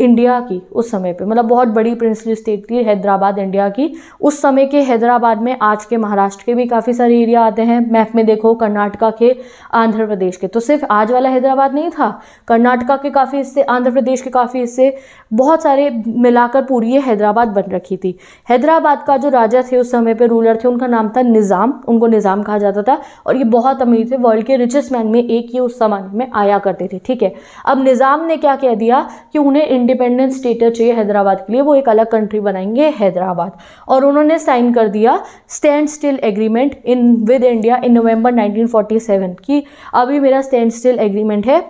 इंडिया की उस समय पे मतलब बहुत बड़ी प्रिंसली स्टेट थी हैदराबाद इंडिया की उस समय के हैदराबाद में आज के महाराष्ट्र के भी काफ़ी सारे एरिया आते हैं मैप में देखो कर्नाटका के आंध्र प्रदेश के तो सिर्फ आज वाला हैदराबाद नहीं था कर्नाटका के काफ़ी हिस्से आंध्र प्रदेश के काफ़ी हिस्से बहुत सारे मिलाकर पूरी ये हैदराबाद बन रखी थी हैदराबाद का जो राजा थे उस समय पर रूलर थे उनका नाम था निज़ाम उनको निज़ाम कहा जाता था और ये बहुत अमीर थे वर्ल्ड के रिचेस्ट मैन में एक ये उस समय में आया करते थे ठीक है अब निज़ाम ने क्या कह दिया कि उन्हें इंडिपेंडेंट स्टेटस चाहिए हैदराबाद के लिए वो एक अलग कंट्री बनाएंगे हैदराबाद और उन्होंने साइन कर दिया standstill agreement in with India in November 1947 कि अभी मेरा स्टैंड स्टिल एग्रीमेंट है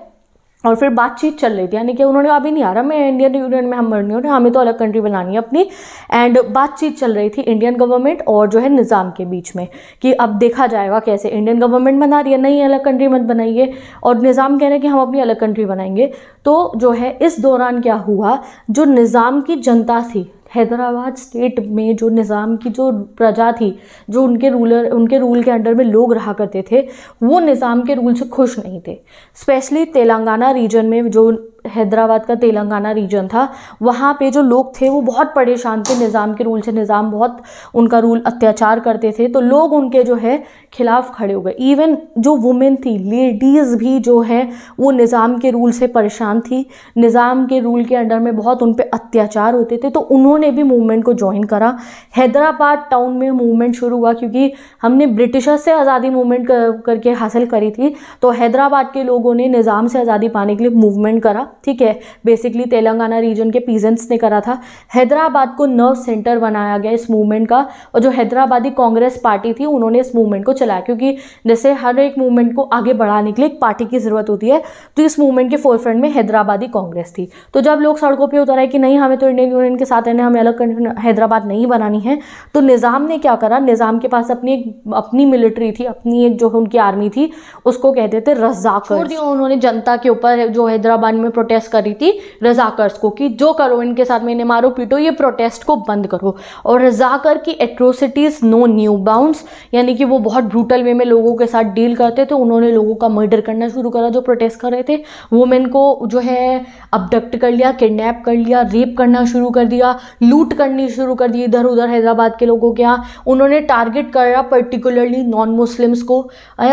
और फिर बातचीत चल रही थी यानी कि उन्होंने अभी नहीं आ रहा मैं इंडियन यूनियन में हम मरनी हो तो हमें तो अलग कंट्री बनानी है अपनी एंड बातचीत चल रही थी इंडियन गवर्नमेंट और जो है निज़ाम के बीच में कि अब देखा जाएगा कैसे इंडियन गवर्नमेंट बना रही है नहीं अलग कंट्री मत बनाइए और निज़ाम कह रहे हैं कि हम अपनी अलग कंट्री बनाएंगे तो जो है इस दौरान क्या हुआ जो निज़ाम की जनता थी हैदराबाद स्टेट में जो निज़ाम की जो प्रजा थी जो उनके रूलर उनके रूल के अंडर में लोग रहा करते थे वो निज़ाम के रूल से खुश नहीं थे स्पेशली तेलंगाना रीजन में जो हैदराबाद का तेलंगाना रीजन था वहाँ पे जो लोग थे वो बहुत परेशान थे निज़ाम के रूल से निज़ाम बहुत उनका रूल अत्याचार करते थे तो लोग उनके जो है खिलाफ खड़े हो गए इवन जो वुमेन थी लेडीज़ भी जो है वो निज़ाम के रूल से परेशान थी निज़ाम के रूल के अंडर में बहुत उन पर अत्याचार होते थे तो उन्होंने भी मूवमेंट को ज्वाइन करा हैदराबाद टाउन में मूवमेंट शुरू हुआ क्योंकि हमने ब्रिटिशर्स से आज़ादी मूवमेंट कर, करके हासिल करी थी तो हैदराबाद के लोगों ने निज़ाम से आज़ादी पाने के लिए मूवमेंट करा ठीक है बेसिकली तेलंगाना रीजन के पीजेंट्स ने करा था हैदराबाद को नर्व सेंटर बनाया गया इस मूवमेंट का और जो हैदराबादी कांग्रेस पार्टी थी उन्होंने इस मूवमेंट को चलाया क्योंकि जैसे हर एक मूवमेंट को आगे बढ़ाने के लिए एक पार्टी की ज़रूरत होती है तो इस मूवमेंट के फोरफ्रंट में हैदराबादी कांग्रेस थी तो जब लोग सड़कों पर उतर आए कि नहीं हमें तो इंडियन यूनियन के साथ रहने हमें अलग हैदराबाद नहीं बनानी है तो निज़ाम ने क्या करा निज़ाम के पास अपनी एक अपनी मिलिट्री थी अपनी एक जो उनकी आर्मी थी उसको कहते थे रजाक उन्होंने जनता के ऊपर जो हैदराबाद में प्रोटेस्ट करी थी रजाकर्स को कि जो करो इनके साथ मैंने मारो पीटो ये प्रोटेस्ट को बंद करो और रजाकर की एट्रोसिटीज़ नो न्यू बाउंड्स यानी कि वो बहुत ब्रूटल वे में लोगों के साथ डील करते थे उन्होंने लोगों का मर्डर करना शुरू करा जो प्रोटेस्ट कर रहे थे वुमेन को जो है अबडक्ट कर लिया किडनेप कर लिया रेप करना शुरू कर दिया लूट करनी शुरू कर दी इधर उधर हैदराबाद के लोगों के यहाँ उन्होंने टारगेट करा पर्टिकुलरली नॉन मुस्लिम्स को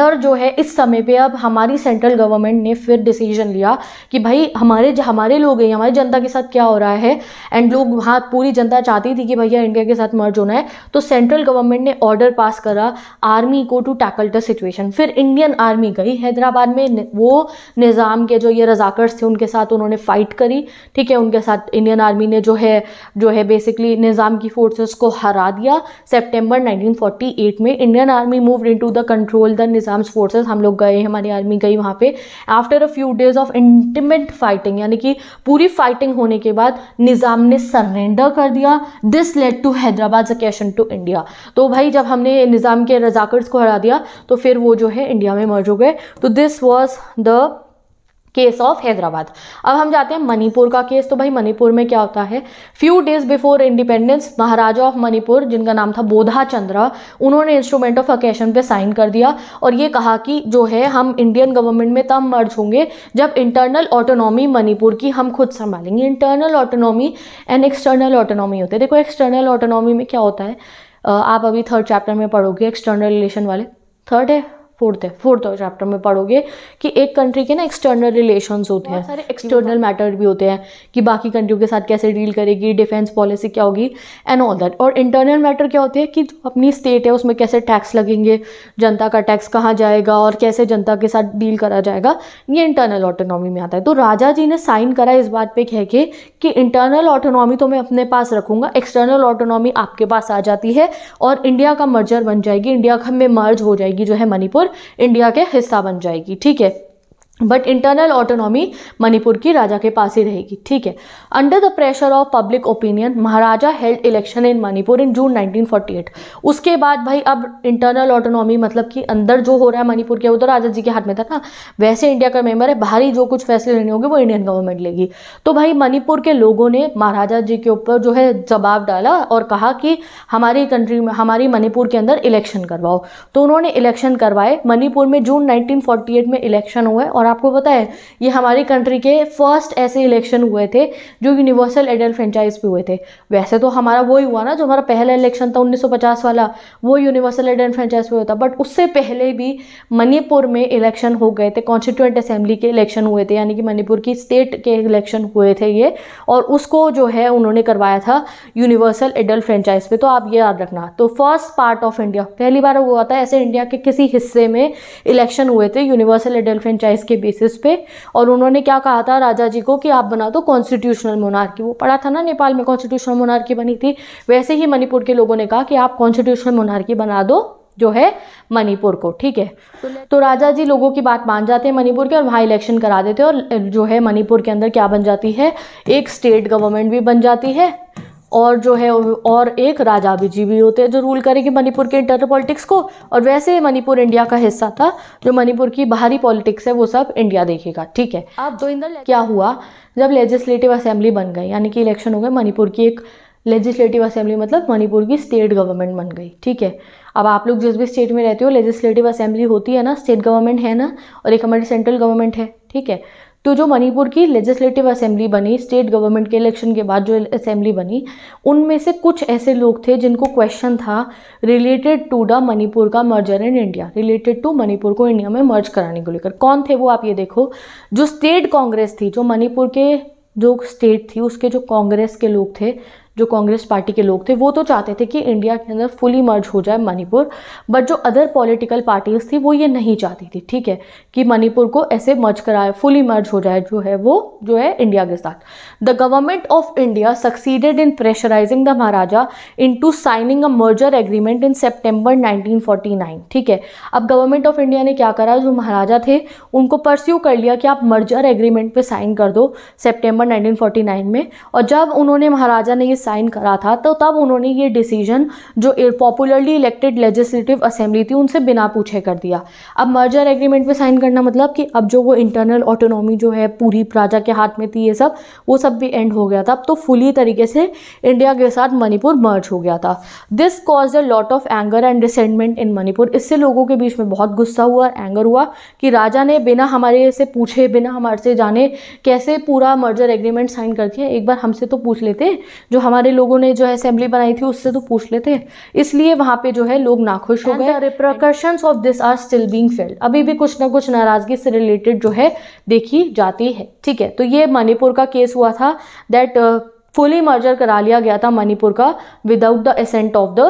और जो है इस समय पे अब हमारी सेंट्रल गवर्नमेंट ने फिर डिसीजन लिया कि भाई हमारे हमारे लोग हैं हमारी जनता के साथ क्या हो रहा है एंड लोग वहाँ पूरी जनता चाहती थी कि भैया इंडिया के साथ मर्ज होना है तो सेंट्रल गवर्नमेंट ने ऑर्डर पास करा आर्मी को टू टैकल द सिचुएशन फिर इंडियन आर्मी गई हैदराबाद में वो निज़ाम के जो ये रजाकर्स थे उनके साथ उन्होंने फ़ाइट करी ठीक है उनके साथ इंडियन आर्मी ने जो है जो है बेसिकली निज़ाम की फोर्सेस को हरा दिया सेप्टेम्बर नाइनटीन में Indian army move in the control the Nizam forces हम लोग गए हमारी आर्मी गई वहाँ पर after a few days of intimate fighting यानी कि पूरी फाइटिंग होने के बाद निज़ाम ने सरेंडर कर दिया this led to Hyderabad accession to India तो भाई जब हमने निज़ाम के रजाकर्स को हरा दिया तो फिर वो जो है इंडिया में मर्ज हो गए तो this was the case of Hyderabad अब हम जाते हैं मणिपुर का केस तो भाई मणिपुर में क्या होता है few days before independence Maharaja of Manipur जिनका नाम था बोधा चंद्रा उन्होंने इंस्ट्रूमेंट ऑफ अकेशन पे साइन कर दिया और ये कहा कि जो है हम इंडियन गवर्नमेंट में तब मर्ज होंगे जब इंटरनल ऑटोनॉमी मणिपुर की हम खुद संभालेंगे internal autonomy and external autonomy होते हैं देखो एक्सटर्नल ऑटोनॉमी में क्या होता है आप अभी थर्ड चैप्टर में पढ़ोगे एक्सटर्नल रिलेशन वाले थर्ड है फोर्थ है फोर्थ चैप्टर में पढ़ोगे कि एक कंट्री के ना एक्सटर्नल रिलेशन होते हैं सारे एक्सटर्नल मैटर भी होते हैं कि बाकी कंट्रियों के साथ कैसे डील करेगी डिफेंस पॉलिसी क्या होगी एंड ऑल दैट और इंटरनल मैटर क्या होते हैं कि अपनी स्टेट है उसमें कैसे टैक्स लगेंगे जनता का टैक्स कहाँ जाएगा और कैसे जनता के साथ डील करा जाएगा ये इंटरनल ऑटोनॉमी में आता है तो राजा जी ने साइन करा इस बात पर कह के कि इंटरनल ऑटोनॉमी तो मैं अपने पास रखूँगा एक्सटर्नल ऑटोनॉमी आपके पास आ जाती है और इंडिया का मर्जर बन जाएगी इंडिया में मर्ज हो जाएगी जो है मणिपुर और इंडिया के हिस्सा बन जाएगी ठीक है बट इंटरनल ऑटोनॉमी मणिपुर की राजा के पास ही रहेगी ठीक है under the pressure of public opinion Maharaja held election in Manipur in June 1948 उसके बाद भाई अब इंटरनल ऑटोनॉमी मतलब कि अंदर जो हो रहा है मणिपुर के वो तो राजा जी के हाथ में था ना वैसे इंडिया का मेंबर है बाहरी जो कुछ फैसले लेने होंगे वो इंडियन गवर्नमेंट लेगी तो भाई मणिपुर के लोगों ने महाराजा जी के ऊपर जो है जवाब डाला और कहा कि हमारी कंट्री में हमारी मणिपुर के अंदर इलेक्शन करवाओ तो उन्होंने इलेक्शन करवाए मणिपुर में जून नाइनटीन में इलेक्शन हुआ और और आपको पता है ये हमारी कंट्री के फर्स्ट ऐसे इलेक्शन हुए थे जो यूनिवर्सल एडल्ट फ्रेंचाइज पे हुए थे वैसे तो हमारा वही हुआ ना जो हमारा पहला इलेक्शन था 1950 वाला वो यूनिवर्सल एडल्ट फ्रेंचाइज पे हुआ था बट उससे पहले भी मणिपुर में इलेक्शन हो गए थे कॉन्स्टिट्यूंट असेंबली के इलेक्शन हुए थे यानी कि मणिपुर की स्टेट के इलेक्शन हुए थे ये और उसको जो है उन्होंने करवाया था यूनिवर्सल एडल्ट फ्रेंचाइज पे तो आप ये याद रखना तो फर्स्ट पार्ट ऑफ इंडिया पहली बार हुआ था ऐसे इंडिया के किसी हिस्से में इलेक्शन हुए थे यूनिवर्सल एडल्ट फ्रेंचाइज के के बेसिस पे और उन्होंने क्या कहा था राजा जी को कि आप बना दो कॉन्स्टिट्यूशनल मोनार्की वो पढ़ा था ना नेपाल में कॉन्स्टिट्यूशनल मोनार्की बनी थी वैसे ही मणिपुर के लोगों ने कहा कि आप कॉन्स्टिट्यूशनल मोनार्की बना दो जो है मणिपुर को ठीक है तो राजा जी लोगों की बात मान जाते हैं मणिपुर के और वहाँ इलेक्शन करा देते हैं और जो है मणिपुर के अंदर क्या बन जाती है एक स्टेट गवर्नमेंट भी बन जाती है और जो है और एक राजा भी जी भी होते हैं जो रूल करेंगे मणिपुर के इंटरनल पॉलिटिक्स को और वैसे मणिपुर इंडिया का हिस्सा था जो मणिपुर की बाहरी पॉलिटिक्स है वो सब इंडिया देखेगा ठीक है अब दो इंदर क्या हुआ जब लेजिस्लेटिव असेंबली बन गई यानी कि इलेक्शन हो गए मणिपुर की एक लेजिस्लेटिव असेंबली मतलब मणिपुर की स्टेट गवर्नमेंट बन गई ठीक है अब आप लोग जिस भी स्टेट में रहते हो लेजिस्लेटिव असेंबली होती है ना स्टेट गवर्नमेंट है ना और एक हमारी सेंट्रल गवर्नमेंट है ठीक है तो जो मणिपुर की लेजिस्लेटिव असेंबली बनी स्टेट गवर्नमेंट के इलेक्शन के बाद जो असेंबली बनी उनमें से कुछ ऐसे लोग थे जिनको क्वेश्चन था रिलेटेड टू द मणिपुर का merger in India related to Manipur को इंडिया में मर्ज कराने को लेकर कौन थे वो आप ये देखो जो स्टेट कांग्रेस थी जो मणिपुर के जो स्टेट थी उसके जो कांग्रेस के लोग थे जो कांग्रेस पार्टी के लोग थे वो तो चाहते थे कि इंडिया के अंदर फुली मर्ज हो जाए मणिपुर बट जो अदर पॉलिटिकल पार्टीज थी वो ये नहीं चाहती थी ठीक है कि मणिपुर को ऐसे मर्ज कराए फुली मर्ज हो जाए जो है वो जो है इंडिया के साथ the government of India succeeded in pressurising the Maharaja into signing a merger agreement in September nineteen ठीक है अब गवर्नमेंट ऑफ इंडिया ने क्या करा जो महाराजा थे उनको परस्यू कर लिया कि आप मर्जर एग्रीमेंट पर साइन कर दो सेप्टेम्बर नाइनटीन में और जब उन्होंने महाराजा ने साइन करा था तो तब उन्होंने ये डिसीजन जो पॉपुलरली इलेक्टेड लेजिस्लेटिव असेंबली थी उनसे बिना पूछे कर दिया अब मर्जर एग्रीमेंट पे साइन करना मतलब कि अब जो वो इंटरनल ऑटोनॉमी जो है पूरी प्राजा के हाथ में थी ये सब वो सब भी एंड हो गया था अब तो फुली तरीके से इंडिया के साथ मणिपुर मर्ज हो गया था this cause a lot of anger and resentment in Manipur इससे लोगों के बीच में बहुत गुस्सा हुआ और एंगर हुआ कि राजा ने बिना हमारे से पूछे बिना हमारे से जाने कैसे पूरा मर्जर एग्रीमेंट साइन कर दिया एक बार हमसे तो पूछ लेते जो हमारे हमारे लोगों ने जो है असेंबली बनाई थी उससे तो पूछ लेते इसलिए वहाँ पे जो है लोग नाखुश हो गए repercussion of this are still being felt अभी भी कुछ ना कुछ नाराज़गी से रिलेटेड जो है देखी जाती है ठीक है तो ये मणिपुर का केस हुआ था दैट फुली मर्जर करा लिया गया था मणिपुर का without the assent of the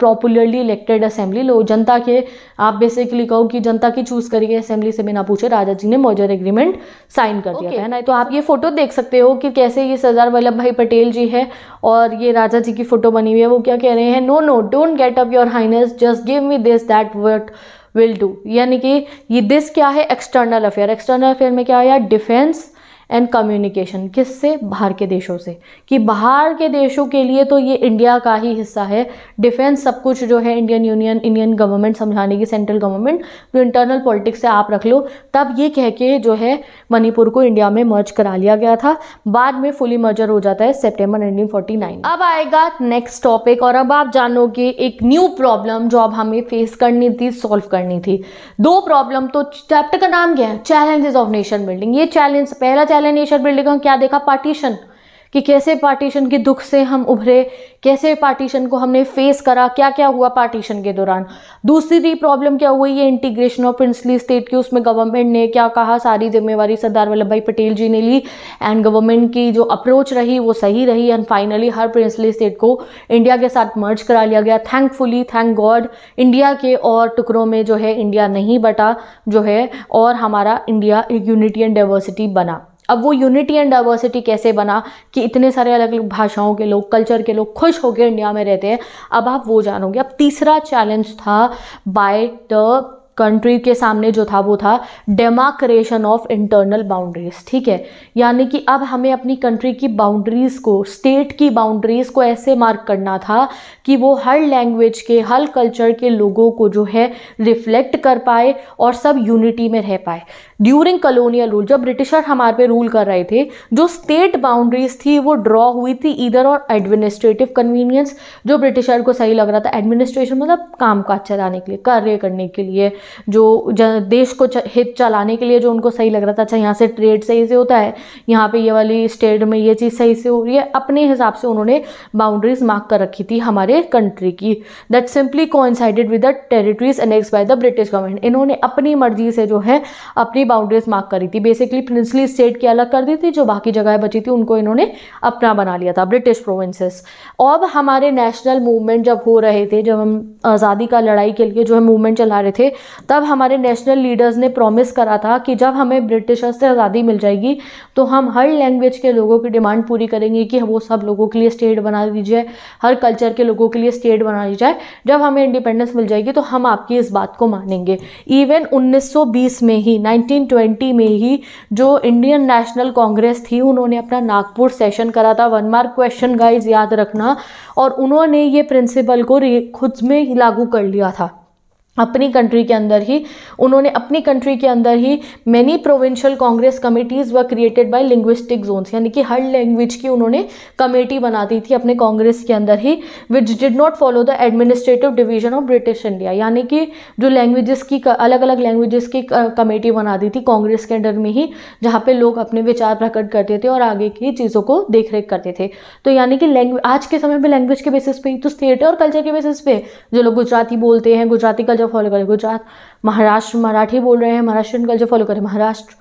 popularly elected assembly लो जनता के आप बेसिकली कहो कि जनता की चूज करके असेंबली से बिना पूछे राजा जी ने मोजर एग्रीमेंट साइन कर दिया okay. है ना तो आप ये फोटो देख सकते हो कि कैसे ये सरदार वल्लभ भाई पटेल जी है और ये राजा जी की फोटो बनी हुई है वो क्या कह रहे हैं no no don't get up your highness just give me this that what will do यानी कि ये दिस क्या है एक्सटर्नल अफेयर एक्सटर्नल अफेयर में क्या आया डिफेंस एंड कम्युनिकेशन किससे बाहर के देशों से कि बाहर के देशों के लिए तो ये इंडिया का ही हिस्सा है डिफेंस सब कुछ जो है इंडियन यूनियन इंडियन गवर्नमेंट समझाने की सेंट्रल गवर्नमेंट जो इंटरनल पॉलिटिक्स से आप रख लो तब ये कह के जो है मणिपुर को इंडिया में मर्ज करा लिया गया था बाद में फुली मर्जर हो जाता है सेप्टेम्बर नाइनटीन अब आएगा नेक्स्ट टॉपिक और अब आप जानोगे एक न्यू प्रॉब्लम जो अब हमें फेस करनी थी सॉल्व करनी थी दो प्रॉब्लम तो चैप्टर का नाम क्या है चैलेंजेस ऑफ नेशन बिल्डिंग ये चैलेंज पहला चैलेंज एल बिल्डिंग हम क्या देखा पार्टीशन कि कैसे पार्टीशन के दुख से हम उभरे कैसे पार्टीशन को हमने फेस करा क्या क्या हुआ पार्टीशन के दौरान दूसरी प्रॉब्लम क्या हुई ये इंटीग्रेशन ऑफ प्रिंसली स्टेट की उसमें गवर्नमेंट ने क्या कहा सारी जिम्मेवारी सरदार वल्लभ भाई पटेल जी ने ली एंड गवर्नमेंट की जो अप्रोच रही वो सही रही एंड फाइनली हर प्रिंसली स्टेट को इंडिया के साथ मर्ज करा लिया गया थैंकफुली थैंक गॉड इंडिया के और टुकड़ों में जो है इंडिया नहीं बटा जो है और हमारा इंडिया एक यूनिटी एंड डाइवर्सिटी बना अब वो यूनिटी एंड डाइवर्सिटी कैसे बना कि इतने सारे अलग अलग भाषाओं के लोग कल्चर के लोग खुश होकर इंडिया में रहते हैं अब आप वो जानोगे अब तीसरा चैलेंज था बाय द कंट्री के सामने जो था वो था डेमाक्रेशन ऑफ इंटरनल बाउंड्रीज ठीक है यानी कि अब हमें अपनी कंट्री की बाउंड्रीज़ को स्टेट की बाउंड्रीज़ को ऐसे मार्क करना था कि वो हर लैंग्वेज के हर कल्चर के लोगों को जो है रिफ्लेक्ट कर पाए और सब यूनिटी में रह पाए ड्यूरिंग कलोनियल रूल जब ब्रिटिशर हमारे पे रूल कर रहे थे जो स्टेट बाउंड्रीज थी वो ड्रॉ हुई थी इधर और एडमिनिस्ट्रेटिव कन्वीनियंस जो ब्रिटिशर को सही लग रहा था एडमिनिस्ट्रेशन मतलब काम काज चलाने के लिए कार्य करने के लिए जो देश को हित चलाने के लिए जो उनको सही लग रहा था अच्छा यहाँ से ट्रेड सही से होता है यहाँ पर ये वाली स्टेट में ये चीज़ सही से हो रही है अपने हिसाब से उन्होंने बाउंड्रीज मार्क कर रखी थी हमारे कंट्री की that simply coincided with the territories annex by the British government इन्होंने अपनी मर्जी से जो है अपनी बाउंड्रीज मार्क करी थी बेसिकली प्रिंसली स्टेट की अलग कर दी थी जो बाकी जगह बची थी उनको इन्होंने अपना बना लिया था ब्रिटिश प्रोविंसेस अब हमारे नेशनल मूवमेंट जब हो रहे थे जब हम आज़ादी का लड़ाई के लिए जो है मूवमेंट चला रहे थे तब हमारे नेशनल लीडर्स ने प्रॉमिस करा था कि जब हमें ब्रिटिशर्स से आज़ादी मिल जाएगी तो हम हर लैंग्वेज के लोगों की डिमांड पूरी करेंगे कि वो सब लोगों के लिए स्टेट बना दीजिए हर कल्चर के लोगों के लिए स्टेट बना दी जाए जब हमें इंडिपेंडेंस मिल जाएगी तो हम आपकी इस बात को मानेंगे इवन 1920 में ही 1920 में ही जो इंडियन नेशनल कांग्रेस थी उन्होंने अपना नागपुर सेशन करा था वन मार्क क्वेश्चन गाइज याद रखना और उन्होंने ये प्रिंसिपल को खुद में ही लागू कर लिया था अपनी कंट्री के अंदर ही उन्होंने अपनी कंट्री के अंदर ही many provincial Congress committees were created by linguistic zones यानी कि हर लैंग्वेज की उन्होंने कमेटी बना दी थी अपने कांग्रेस के अंदर ही which did not follow the administrative division of British India यानी कि जो लैंग्वेजेस की अलग अलग लैंग्वेजेस की कमेटी बना दी थी कांग्रेस के अंडर में ही जहाँ पर लोग अपने विचार प्रकट करते थे और आगे की चीज़ों को देख रेख करते थे तो यानी कि लैंग्वेज आज के समय में लैंग्वेज के बेसिस पे तो स्टेट और कल्चर के बेसिस पे जो लोग गुजराती बोलते हैं गुजराती कल्चर कल्चर फॉलो करें गुजरात महाराष्ट्र मराठी बोल रहे हैं महाराष्ट्रियन कल्चर फॉलो करें महाराष्ट्र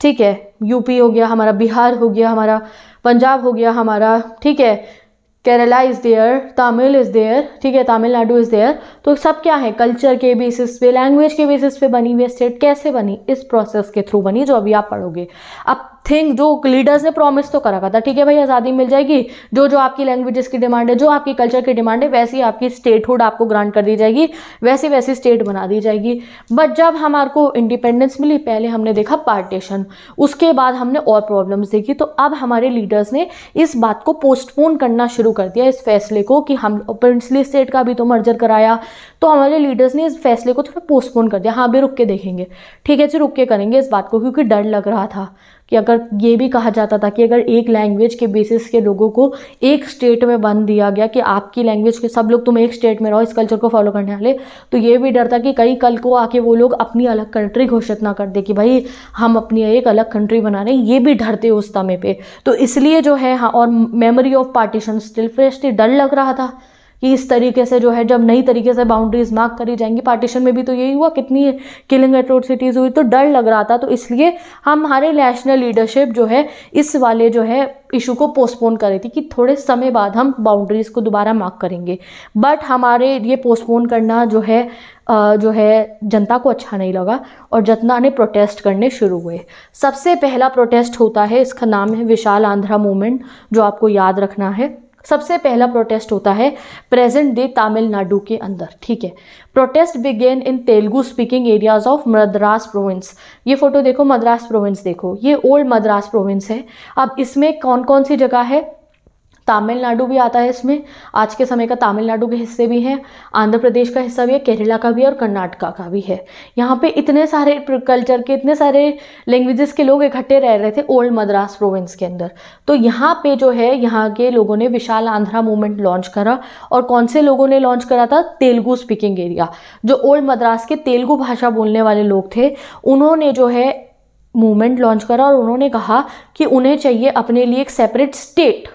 ठीक है यूपी हो गया हमारा बिहार हो गया हमारा पंजाब हो गया हमारा ठीक है Kerala is there Tamil is there ठीक है तमिलनाडु इज़ देयर तो सब क्या है कल्चर के बेसिस पे लैंग्वेज के बेसिस पे बनी हुई स्टेट कैसे बनी इस प्रोसेस के थ्रू बनी जो अभी आप पढ़ोगे अब थिंग जो लीडर्स ने प्रॉमिस तो करा था ठीक है भाई आज़ादी मिल जाएगी जो जो आपकी लैंग्वेजेस की डिमांड है जो आपकी कल्चर की डिमांड है वैसी आपकी स्टेटहुड आपको ग्रांट कर दी जाएगी वैसी वैसी स्टेट बना दी जाएगी बट जब हमारे को इंडिपेंडेंस मिली पहले हमने देखा पार्टीशन उसके बाद हमने और प्रॉब्लम्स देखी तो अब हमारे लीडर्स ने इस बात को पोस्टपोन करना शुरू कर दिया इस फैसले को कि हम प्रिंसली स्टेट का भी तो मर्जर कराया तो हमारे लीडर्स ने इस फैसले को थोड़ा पोस्टपोन कर दिया हाँ अभी रुक के देखेंगे ठीक है जी रुक के करेंगे इस बात को क्योंकि डर लग रहा था कि अगर ये भी कहा जाता था कि अगर एक लैंग्वेज के बेसिस के लोगों को एक स्टेट में बंद दिया गया कि आपकी लैंग्वेज के सब लोग तुम एक स्टेट में रहो इस कल्चर को फॉलो करने वाले तो ये भी डर था कि कई कल को आके वो लोग अपनी अलग कंट्री घोषित ना कर दे कि भाई हम अपनी एक अलग कंट्री बना रहे हैं ये भी डरते उस समय पर तो इसलिए जो है हाँ और memory of partition still fresh डर लग रहा था कि इस तरीके से जो है जब नई तरीके से बाउंड्रीज मार्क करी जाएंगी पार्टीशन में भी तो यही हुआ कितनी किलिंग एट्रोसिटीज़ हुई तो डर लग रहा था तो इसलिए हमारे नेशनल लीडरशिप जो है इस वाले जो है इशू को पोस्टपोन कर रही थी कि थोड़े समय बाद हम बाउंड्रीज़ को दोबारा मार्क करेंगे बट हमारे ये पोस्टपोन करना जो है जो है जनता को अच्छा नहीं लगा और जनता ने प्रोटेस्ट करने शुरू हुए सबसे पहला प्रोटेस्ट होता है इसका नाम है विशाल आंध्रा मूवमेंट जो आपको याद रखना है सबसे पहला प्रोटेस्ट होता है प्रेजेंट डे तमिलनाडु के अंदर ठीक है protest began in Telugu speaking areas of Madras province ये फोटो देखो मद्रास प्रोविंस देखो ये ओल्ड मद्रास प्रोविंस है अब इसमें कौन कौन सी जगह है तमिलनाडु भी आता है इसमें आज के समय का तमिलनाडु के हिस्से भी हैं आंध्र प्रदेश का हिस्सा भी है केरला का भी है और कर्नाटका का भी है यहाँ पे इतने सारे कल्चर के इतने सारे लैंग्वेजेस के लोग इकट्ठे रह रहे थे ओल्ड मद्रास प्रोविंस के अंदर तो यहाँ पे जो है यहाँ के लोगों ने विशाल आंध्रा मूवमेंट लॉन्च करा और कौन से लोगों ने लॉन्च करा था तेलुगु स्पीकिंग एरिया जो ओल्ड मद्रास के तेलुगु भाषा बोलने वाले लोग थे उन्होंने जो है मूवमेंट लॉन्च करा और उन्होंने कहा कि उन्हें चाहिए अपने लिए एक सेपरेट स्टेट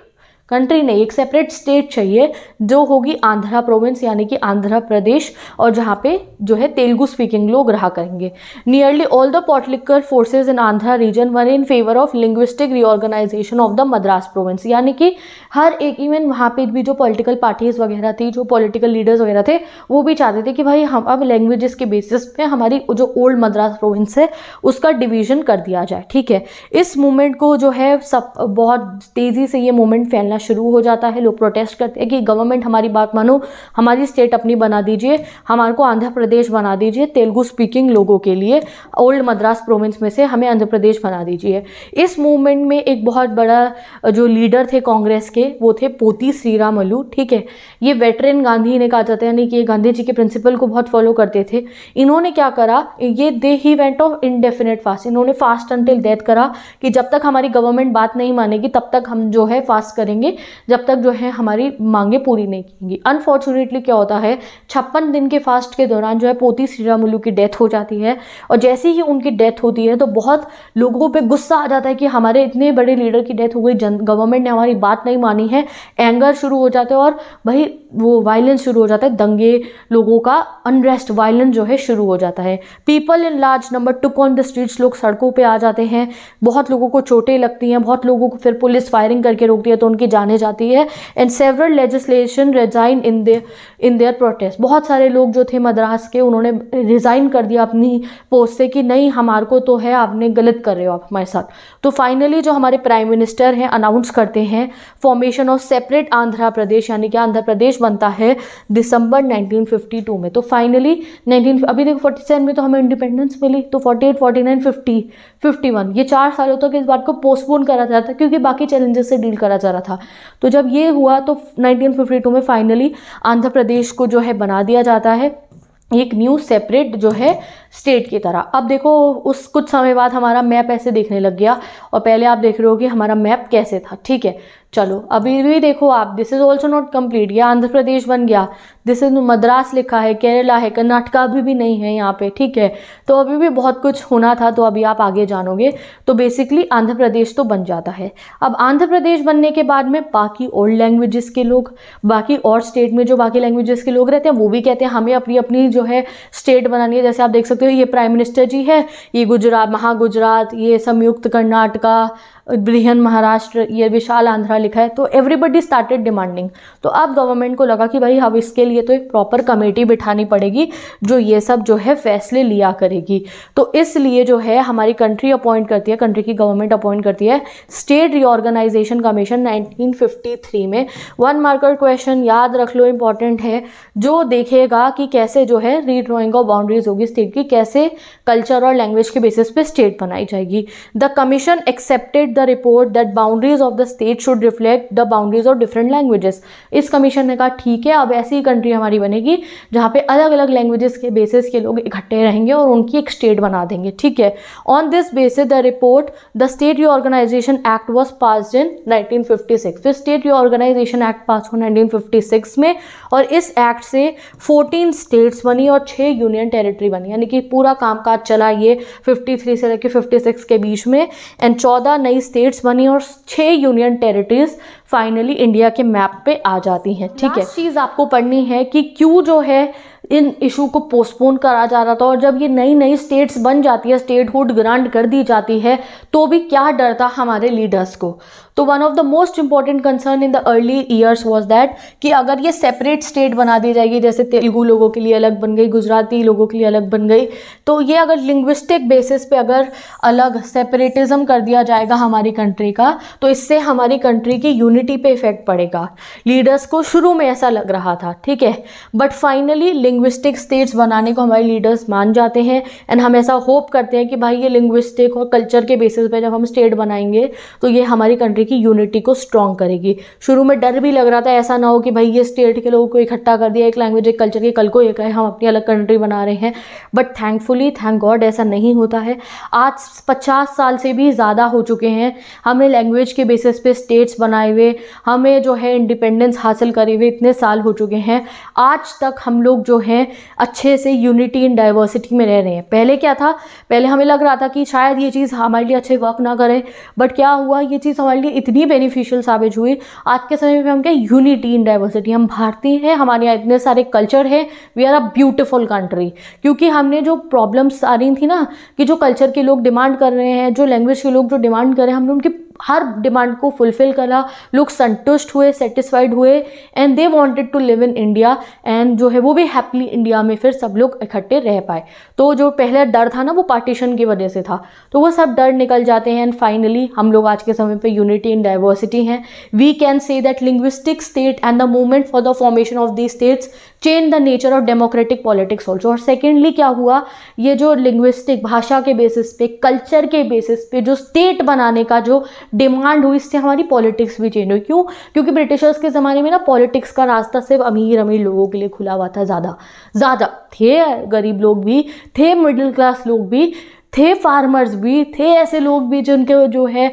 कंट्री नहीं एक सेपरेट स्टेट चाहिए जो होगी आंध्रा प्रोविंस यानी कि आंध्र प्रदेश और जहाँ पे जो है तेलुगु स्पीकिंग लोग रहा करेंगे nearly all the political forces in Andhra region one in favour of linguistic reorganisation of the Madras province यानी कि हर एक इवन वहाँ पे भी जो पॉलिटिकल पार्टीज वगैरह थी जो पॉलिटिकल लीडर्स वगैरह थे वो भी चाहते थे कि भाई हम अब लैंग्वेजेस के बेसिस पे हमारी जो ओल्ड मद्रास प्रोविंस है उसका डिवीजन कर दिया जाए ठीक है इस मूवमेंट को जो है सब बहुत तेज़ी से ये मूवमेंट फैलना शुरू हो जाता है लोग प्रोटेस्ट करते हैं कि गवर्नमेंट हमारी बात मानो हमारी स्टेट अपनी बना दीजिए हमारे को आंध्र प्रदेश बना दीजिए तेलुगु स्पीकिंग लोगों के लिए ओल्ड मद्रास प्रोविंस में से हमें आंध्र प्रदेश बना दीजिए इस मूवमेंट में एक बहुत बड़ा जो लीडर थे कांग्रेस के वो थे पोती श्रीरामलू ठीक है ये वेटरन गांधी ने कहा जाता है यानी कि ये गांधी जी के प्रिंसिपल को बहुत फॉलो करते थे इन्होंने क्या करा ये they he went of indefinite fast इन्होंने फास्ट अंटिल डेथ करा कि जब तक हमारी गवर्नमेंट बात नहीं मानेगी तब तक हम जो है फास्ट करेंगे जब तक जो है हमारी मांगे पूरी नहीं की अनफॉर्चुनेटली क्या होता है छप्पन दिन के फास्ट के दौरान जो है पोती श्रीरामुलू की डेथ हो जाती है और जैसे ही उनकी डेथ होती है तो बहुत लोगों पर गुस्सा आ जाता है कि हमारे इतने बड़े लीडर की डेथ हो गई जन गवर्नमेंट ने हमारी बात नहीं मानी है एंगर शुरू हो जाते हैं और भाई वो वायलेंस शुरू हो जाता है दंगे लोगों का अनरेस्ट वायलेंस जो है शुरू हो जाता है people in large number took on the streets लोग सड़कों पर आ जाते हैं बहुत लोगों को चोटें लगती हैं बहुत लोगों को फिर पुलिस फायरिंग करके रोकती है तो उनकी जान जाने जाती है and several legislation resign in their in their protest बहुत सारे लोग जो थे मद्रास के उन्होंने रिज़ाइन कर दिया अपनी पोस्ट से कि नहीं हमारे को तो है आपने गलत कर रहे हो आप हमारे साथ तो फाइनली जो हमारे प्राइम मिनिस्टर हैं अनाउंस करते हैं formation of separate Andhra Pradesh यानी कि आंध्र प्रदेश बनता है दिसंबर 1952 में तो फाइनली 19 अभी देखो 47 में तो हमें इंडिपेंडेंस मिली तो 48, 49, 50, 51 ये चार सालों तक तो इस बात को पोस्टपोन करा जा रहा था क्योंकि बाकी चैलेंजेस से डील करा जा रहा था तो जब ये हुआ तो 1952 में फाइनली आंध्र प्रदेश को जो है बना दिया जाता है एक न्यू सेपरेट जो है स्टेट की तरह अब देखो उस कुछ समय बाद हमारा मैप ऐसे देखने लग गया और पहले आप देख रहे हो कि हमारा मैप कैसे था ठीक है चलो अभी भी देखो आप this is also not complete ये आंध्र प्रदेश बन गया दिस इज़ मद्रास लिखा है केरला है कर्नाटका अभी भी नहीं है यहाँ पे ठीक है तो अभी भी बहुत कुछ होना था तो अभी आप आगे जानोगे तो बेसिकली आंध्र प्रदेश तो बन जाता है अब आंध्र प्रदेश बनने के बाद में बाकी ओल्ड लैंग्वेजेस के लोग बाकी और स्टेट में जो बाकी लैंग्वेजेस के लोग रहते हैं वो भी कहते हैं हमें अपनी अपनी जो है स्टेट बनानी है जैसे आप देख सकते हो ये प्राइम मिनिस्टर जी है ये गुजरात गुजरात ये संयुक्त कर्नाटका ब्रिहन महाराष्ट्र ये विशाल आंध्रा लिखा है तो एवरीबडी स्टार्टेड डिमांडिंग तो अब गवर्नमेंट को लगा कि भाई अब इसके लिए तो एक प्रॉपर कमेटी बिठानी पड़ेगी जो ये सब जो है फैसले लिया करेगी तो इसलिए जो है हमारी कंट्री अपॉइंट करती है कंट्री की गवर्नमेंट अपॉइंट करती है स्टेट रिओर्गेनाइजेशन कमीशन नाइनटीन में वन मार्कर क्वेश्चन याद रख लो इम्पॉर्टेंट है जो देखेगा कि कैसे जो है रीड्रॉइंग ऑफ बाउंड्रीज होगी स्टेट की कैसे कल्चर और लैंग्वेज के बेसिस पे स्टेट बनाई जाएगी the commission accepted the the report that boundaries of the state should reflect the boundaries of different languages इस कमीशन ने कहा ठीक है अब ऐसी कंट्री हमारी बनेगी जहाँ पे अलग अलग लैंग्वेजेस के बेसिस के लोग इकट्ठे रहेंगे और उनकी एक स्टेट बना देंगे ठीक है on this basis the report the state reorganisation act was pass in nineteen 1956 फिर state reorganisation act pass हुआ नाइनटीन फिफ्टी सिक्स में और इस एक्ट से फोर्टीन स्टेट्स बनी और छः यूनियन टेरिटरी बनी यानी कि पूरा कामकाज चला ये फिफ्टी थ्री से लेकर फिफ्टी सिक्स के बीच में एंड चौदह नई स्टेट्स बनी और छः यूनियन टेरिटरीज फाइनली इंडिया के मैप पे आ जाती हैं ठीक है चीज़ आपको पढ़नी है कि क्यों जो है इन इशू को पोस्टपोन करा जा रहा था और जब ये नई नई स्टेट्स बन जाती है स्टेटहुड ग्रांट कर दी जाती है तो भी क्या डर था हमारे लीडर्स को तो one of the most important concern in the early years was that कि अगर ये सेपरेट स्टेट बना दी जाएगी जैसे तेलुगु लोगों के लिए अलग बन गई गुजराती लोगों के लिए अलग बन गई तो ये अगर लिंग्विस्टिक बेसिस पे अगर अलग सेपरेटिज़म कर दिया जाएगा हमारी कंट्री का तो इससे हमारी कंट्री की यूनिटी पे इफेक्ट पड़ेगा लीडर्स को शुरू में ऐसा लग रहा था ठीक है बट फाइनली लिंग्विस्टिक स्टेट्स बनाने को हमारे लीडर्स मान जाते हैं एंड हम ऐसा होप करते हैं कि भाई ये लिंग्विस्टिक और कल्चर के बेसिस पे जब हम स्टेट बनाएंगे तो ये हमारी कंट्री की यूनिटी को स्ट्रॉन्ग करेगी शुरू में डर भी लग रहा था ऐसा ना हो कि भाई ये स्टेट के लोगों को इकट्ठा कर दिया एक लैंग्वेज एक कल्चर के कल को एक है हम अपनी अलग कंट्री बना रहे हैं बट थैंकफुली थैंक गॉड ऐसा नहीं होता है आज पचास साल से भी ज़्यादा हो चुके हैं हमने लैंग्वेज के बेसिस पे स्टेट्स बनाए हुए हमें जो है इंडिपेंडेंस हासिल करे हुए इतने साल हो चुके हैं आज तक हम लोग जो हैं अच्छे से यूनिटी इन डाइवर्सिटी में रह रहे हैं पहले क्या था पहले हमें लग रहा था कि शायद ये चीज़ हमारे लिए अच्छे वर्क ना करें बट क्या हुआ ये चीज़ हमारे लिए इतनी बेनिफिशियल साबित हुई आज के समय में हम क्या यूनिटी इन डाइवर्सिटी हम भारतीय हैं हमारे यहाँ इतने सारे कल्चर हैं we are a beautiful country क्योंकि हमने जो प्रॉब्लम्स आ रही थी ना कि जो कल्चर के लोग डिमांड कर रहे हैं जो लैंग्वेज के लोग जो डिमांड कर रहे हैं हमने उनकी हर डिमांड को फुलफिल करा लोग संतुष्ट हुए सेटिस्फाइड हुए and they wanted to live in India and जो है वो भी हैप्पी इंडिया में फिर सब लोग इकट्ठे रह पाए तो जो पहला डर था ना वो पार्टीशन की वजह से था तो वो सब डर निकल जाते हैं एंड फाइनली हम लोग आज के समय पर यूनिटी इन डाइवर्सिटी हैं we can say that linguistic state and the movement for the formation of the states change the nature of democratic politics also और सेकेंडली क्या हुआ ये जो लिंग्विस्टिक भाषा के बेसिस पे कल्चर के बेसिस पे जो स्टेट बनाने का जो डिमांड हुई इससे हमारी पॉलिटिक्स भी चेंज हुई क्यों क्योंकि ब्रिटिशर्स के ज़माने में ना पॉलिटिक्स का रास्ता सिर्फ अमीर अमीर लोगों के लिए खुला हुआ था ज़्यादा ज़्यादा थे गरीब लोग भी थे मिडिल क्लास लोग भी थे फार्मर्स भी थे ऐसे लोग भी जिनके जो है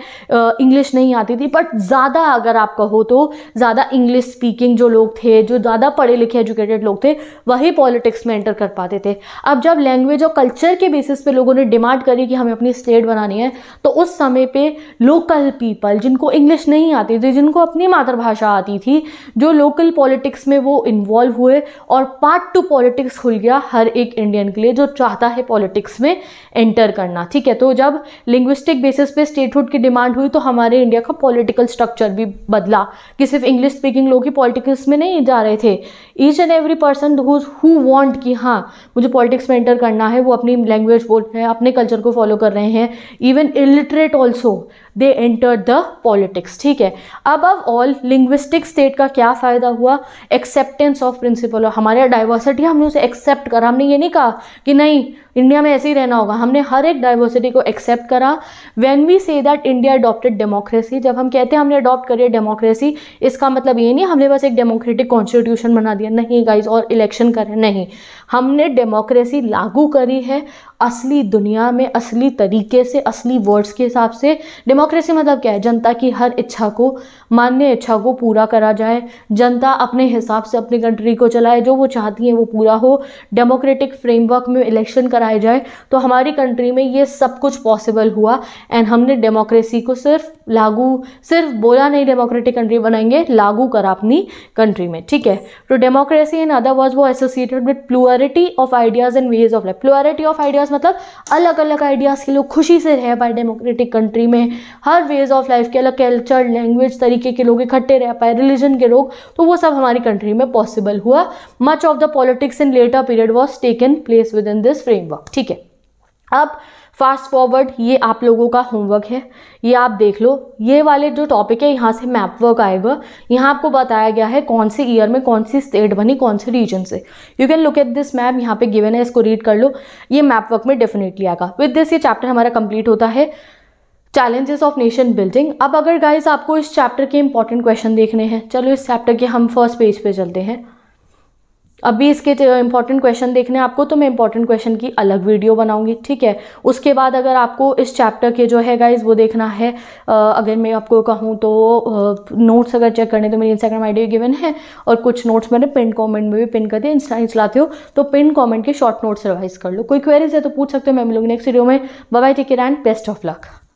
इंग्लिश नहीं आती थी बट ज़्यादा अगर आप कहो तो ज़्यादा इंग्लिश स्पीकिंग जो लोग थे जो ज़्यादा पढ़े लिखे एजुकेटेड लोग थे वही पॉलिटिक्स में एंटर कर पाते थे अब जब लैंग्वेज और कल्चर के बेसिस पे लोगों ने डिमांड करी कि हमें अपनी स्टेट बनानी है तो उस समय पर लोकल पीपल जिनको इंग्लिश नहीं आती थी जिनको अपनी मातृभाषा आती थी जो लोकल पॉलिटिक्स में वो इन्वॉल्व हुए और पार्ट टू पॉलिटिक्स खुल गया हर एक इंडियन के लिए जो चाहता है पॉलिटिक्स में एंटर अंदर करना ठीक है तो जब लिंग्विस्टिक बेसिस पे स्टेटहुड की डिमांड हुई तो हमारे इंडिया का पॉलिटिकल स्ट्रक्चर भी बदला कि सिर्फ इंग्लिश स्पीकिंग लोग ही पॉलिटिक्स में नहीं जा रहे थे each and every person who want कि हाँ मुझे पॉलिटिक्स में एंटर करना है वो अपनी लैंग्वेज बोल रहे हैं अपने कल्चर को फॉलो कर रहे हैं even illiterate also they enter the politics ठीक है अब अब ऑल लिंग्विस्टिक स्टेट का क्या फ़ायदा हुआ एक्सेप्टेंस ऑफ प्रिंसिपल हमारे हमारे डाइवर्सिटी हमने उसे एक्सेप्ट करा हमने ये नहीं कहा कि नहीं इंडिया में ऐसे ही रहना होगा हमने हर एक डाइवर्सिटी को एक्सेप्ट करा when we say that India adopted democracy जब हम कहते हैं हमने अडॉप्ट करी है डेमोक्रेसी इसका मतलब ये नहीं हमने बस एक डेमोक्रेटिक कॉन्स्टिट्यूशन बना दिया नहीं गाइज और इलेक्शन करें नहीं हमने डेमोक्रेसी लागू करी है असली दुनिया में असली तरीके से असली वर्ड्स के हिसाब से डेमोक्रेसी मतलब क्या है जनता की हर इच्छा को मान्य इच्छा को पूरा करा जाए जनता अपने हिसाब से अपनी कंट्री को चलाए जो वो चाहती हैं वो पूरा हो डेमोक्रेटिक फ्रेमवर्क में इलेक्शन कराए जाए तो हमारी कंट्री में ये सब कुछ पॉसिबल हुआ एंड हमने डेमोक्रेसी को सिर्फ लागू सिर्फ बोला नहीं डेमोक्रेटिक कंट्री बनाएंगे लागू करा अपनी कंट्री में ठीक है तो डेमोक्रेसी इन अदर वर्ड्स वो associated with plural plurality of ideas and ways of life plurality of ideas मतलब अलग अलग आइडियाज़ के लोग खुशी से रह पाए डेमोक्रेटिक कंट्री में हर वेज ऑफ लाइफ के अलग कल्चर लैंग्वेज तरीके के लोग इकट्ठे रह पाए रिलीजन के लोग तो वो सब हमारी कंट्री में पॉसिबल हुआ much of the politics in later period was taken place within this framework ठीक है अब फास्ट फॉरवर्ड ये आप लोगों का होमवर्क है ये आप देख लो ये वाले जो टॉपिक है यहाँ से मैप वर्क आएगा यहाँ आपको बताया गया है कौन से ईयर में कौन सी स्टेट बनी कौन से रीजन से you can look at this map यहाँ पे गिवन है इसको रीड कर लो ये मैप वर्क में डेफिनेटली आएगा विद दिस ये चैप्टर हमारा कंप्लीट होता है चैलेंजेस ऑफ नेशन बिल्डिंग अब अगर गाइज आपको इस चैप्टर के इंपॉर्टेंट क्वेश्चन देखने हैं चलो इस चैप्टर के हम फर्स्ट पेज पे चलते हैं अभी इसके इंपॉर्टेंट क्वेश्चन देखने आपको तो मैं इंपॉर्टेंट क्वेश्चन की अलग वीडियो बनाऊंगी ठीक है उसके बाद अगर आपको इस चैप्टर के जो है गाइज वो देखना है अगर मैं आपको कहूँ तो नोट्स अगर चेक करने तो मेरी इंस्टाग्राम आईडी गिवन है और कुछ नोट्स मैंने पिन कॉमेंट में भी पिन कर दिए इंस्टा चलाते हो तो पिन कॉमेंट के शॉर्ट नोट्स रिवाइज कर लो कोई क्वेरीज है तो पूछ सकते हो मैं मिलूंगी नेक्स्ट वीडियो में bye take and best of luck